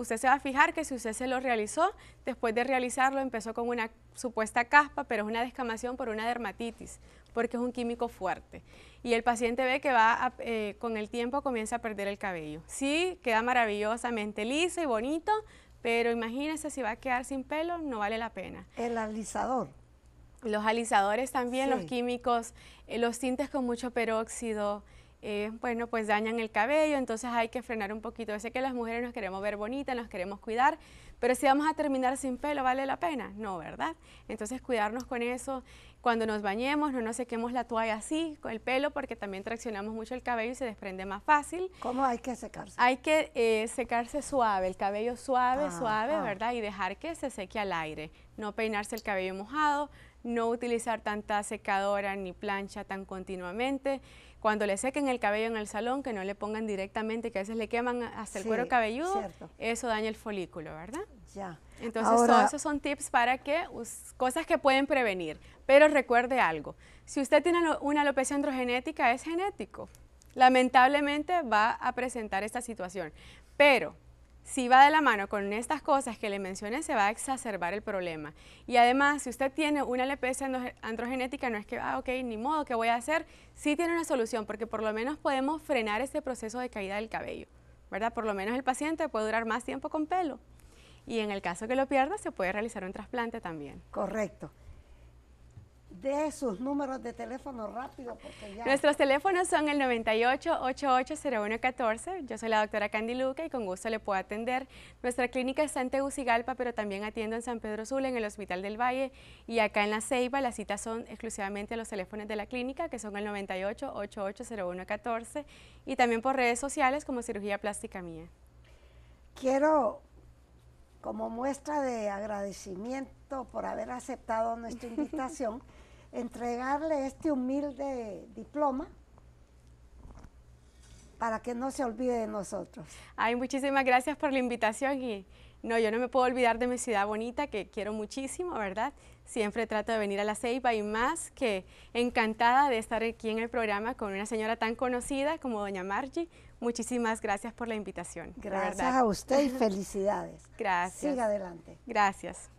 usted se va a fijar que si usted se lo realizó, después de realizarlo empezó con una supuesta caspa, pero es una descamación por una dermatitis, porque es un químico fuerte. Y el paciente ve que va eh, con el tiempo comienza a perder el cabello. Sí, queda maravillosamente liso y bonito, pero imagínese si va a quedar sin pelo, no vale la pena. El alisador. Los alisadores también, los químicos, eh, los tintes con mucho peróxido, eh, bueno, pues dañan el cabello, entonces hay que frenar un poquito. sé que las mujeres nos queremos ver bonitas, nos queremos cuidar, pero si vamos a terminar sin pelo, ¿vale la pena? No, ¿verdad? Entonces cuidarnos con eso, cuando nos bañemos, no nos sequemos la toalla así, con el pelo, porque también traccionamos mucho el cabello y se desprende más fácil. ¿Cómo hay que secarse? Hay que eh, secarse suave, el cabello suave, ah, suave, ah. ¿verdad? Y dejar que se seque al aire, no peinarse el cabello mojado, no utilizar tanta secadora ni plancha tan continuamente cuando le sequen el cabello en el salón, que no le pongan directamente, que a veces le queman hasta el cuero cabelludo, eso daña el folículo, ¿verdad? Ya. Entonces, todos esos son tips para que, cosas que pueden prevenir. Pero recuerde algo, si usted tiene una alopecia androgenética, es genético. Lamentablemente va a presentar esta situación. Pero si va de la mano con estas cosas que le mencioné, se va a exacerbar el problema. Y además, si usted tiene una LPS androgenética, no es que, ah, ok, ni modo, ¿qué voy a hacer? Sí tiene una solución, porque por lo menos podemos frenar este proceso de caída del cabello, ¿verdad? Por lo menos el paciente puede durar más tiempo con pelo. Y en el caso que lo pierda, se puede realizar un trasplante también. Correcto de sus números de teléfono rápido. Porque ya... Nuestros teléfonos son el 98-880114. Yo soy la doctora Candy Luca y con gusto le puedo atender. Nuestra clínica está en Tegucigalpa, pero también atiendo en San Pedro Sula, en el Hospital del Valle y acá en La Ceiba. Las citas son exclusivamente los teléfonos de la clínica, que son el 98-880114 y también por redes sociales como Cirugía Plástica Mía. Quiero como muestra de agradecimiento por haber aceptado nuestra invitación, *laughs* entregarle este humilde diploma para que no se olvide de nosotros. Ay, muchísimas gracias por la invitación y no, yo no me puedo olvidar de mi ciudad bonita, que quiero muchísimo, ¿verdad? Siempre trato de venir a La Ceiba y más que encantada de estar aquí en el programa con una señora tan conocida como doña Margie. Muchísimas gracias por la invitación. Gracias a usted y *laughs* felicidades. Gracias. Siga adelante. Gracias.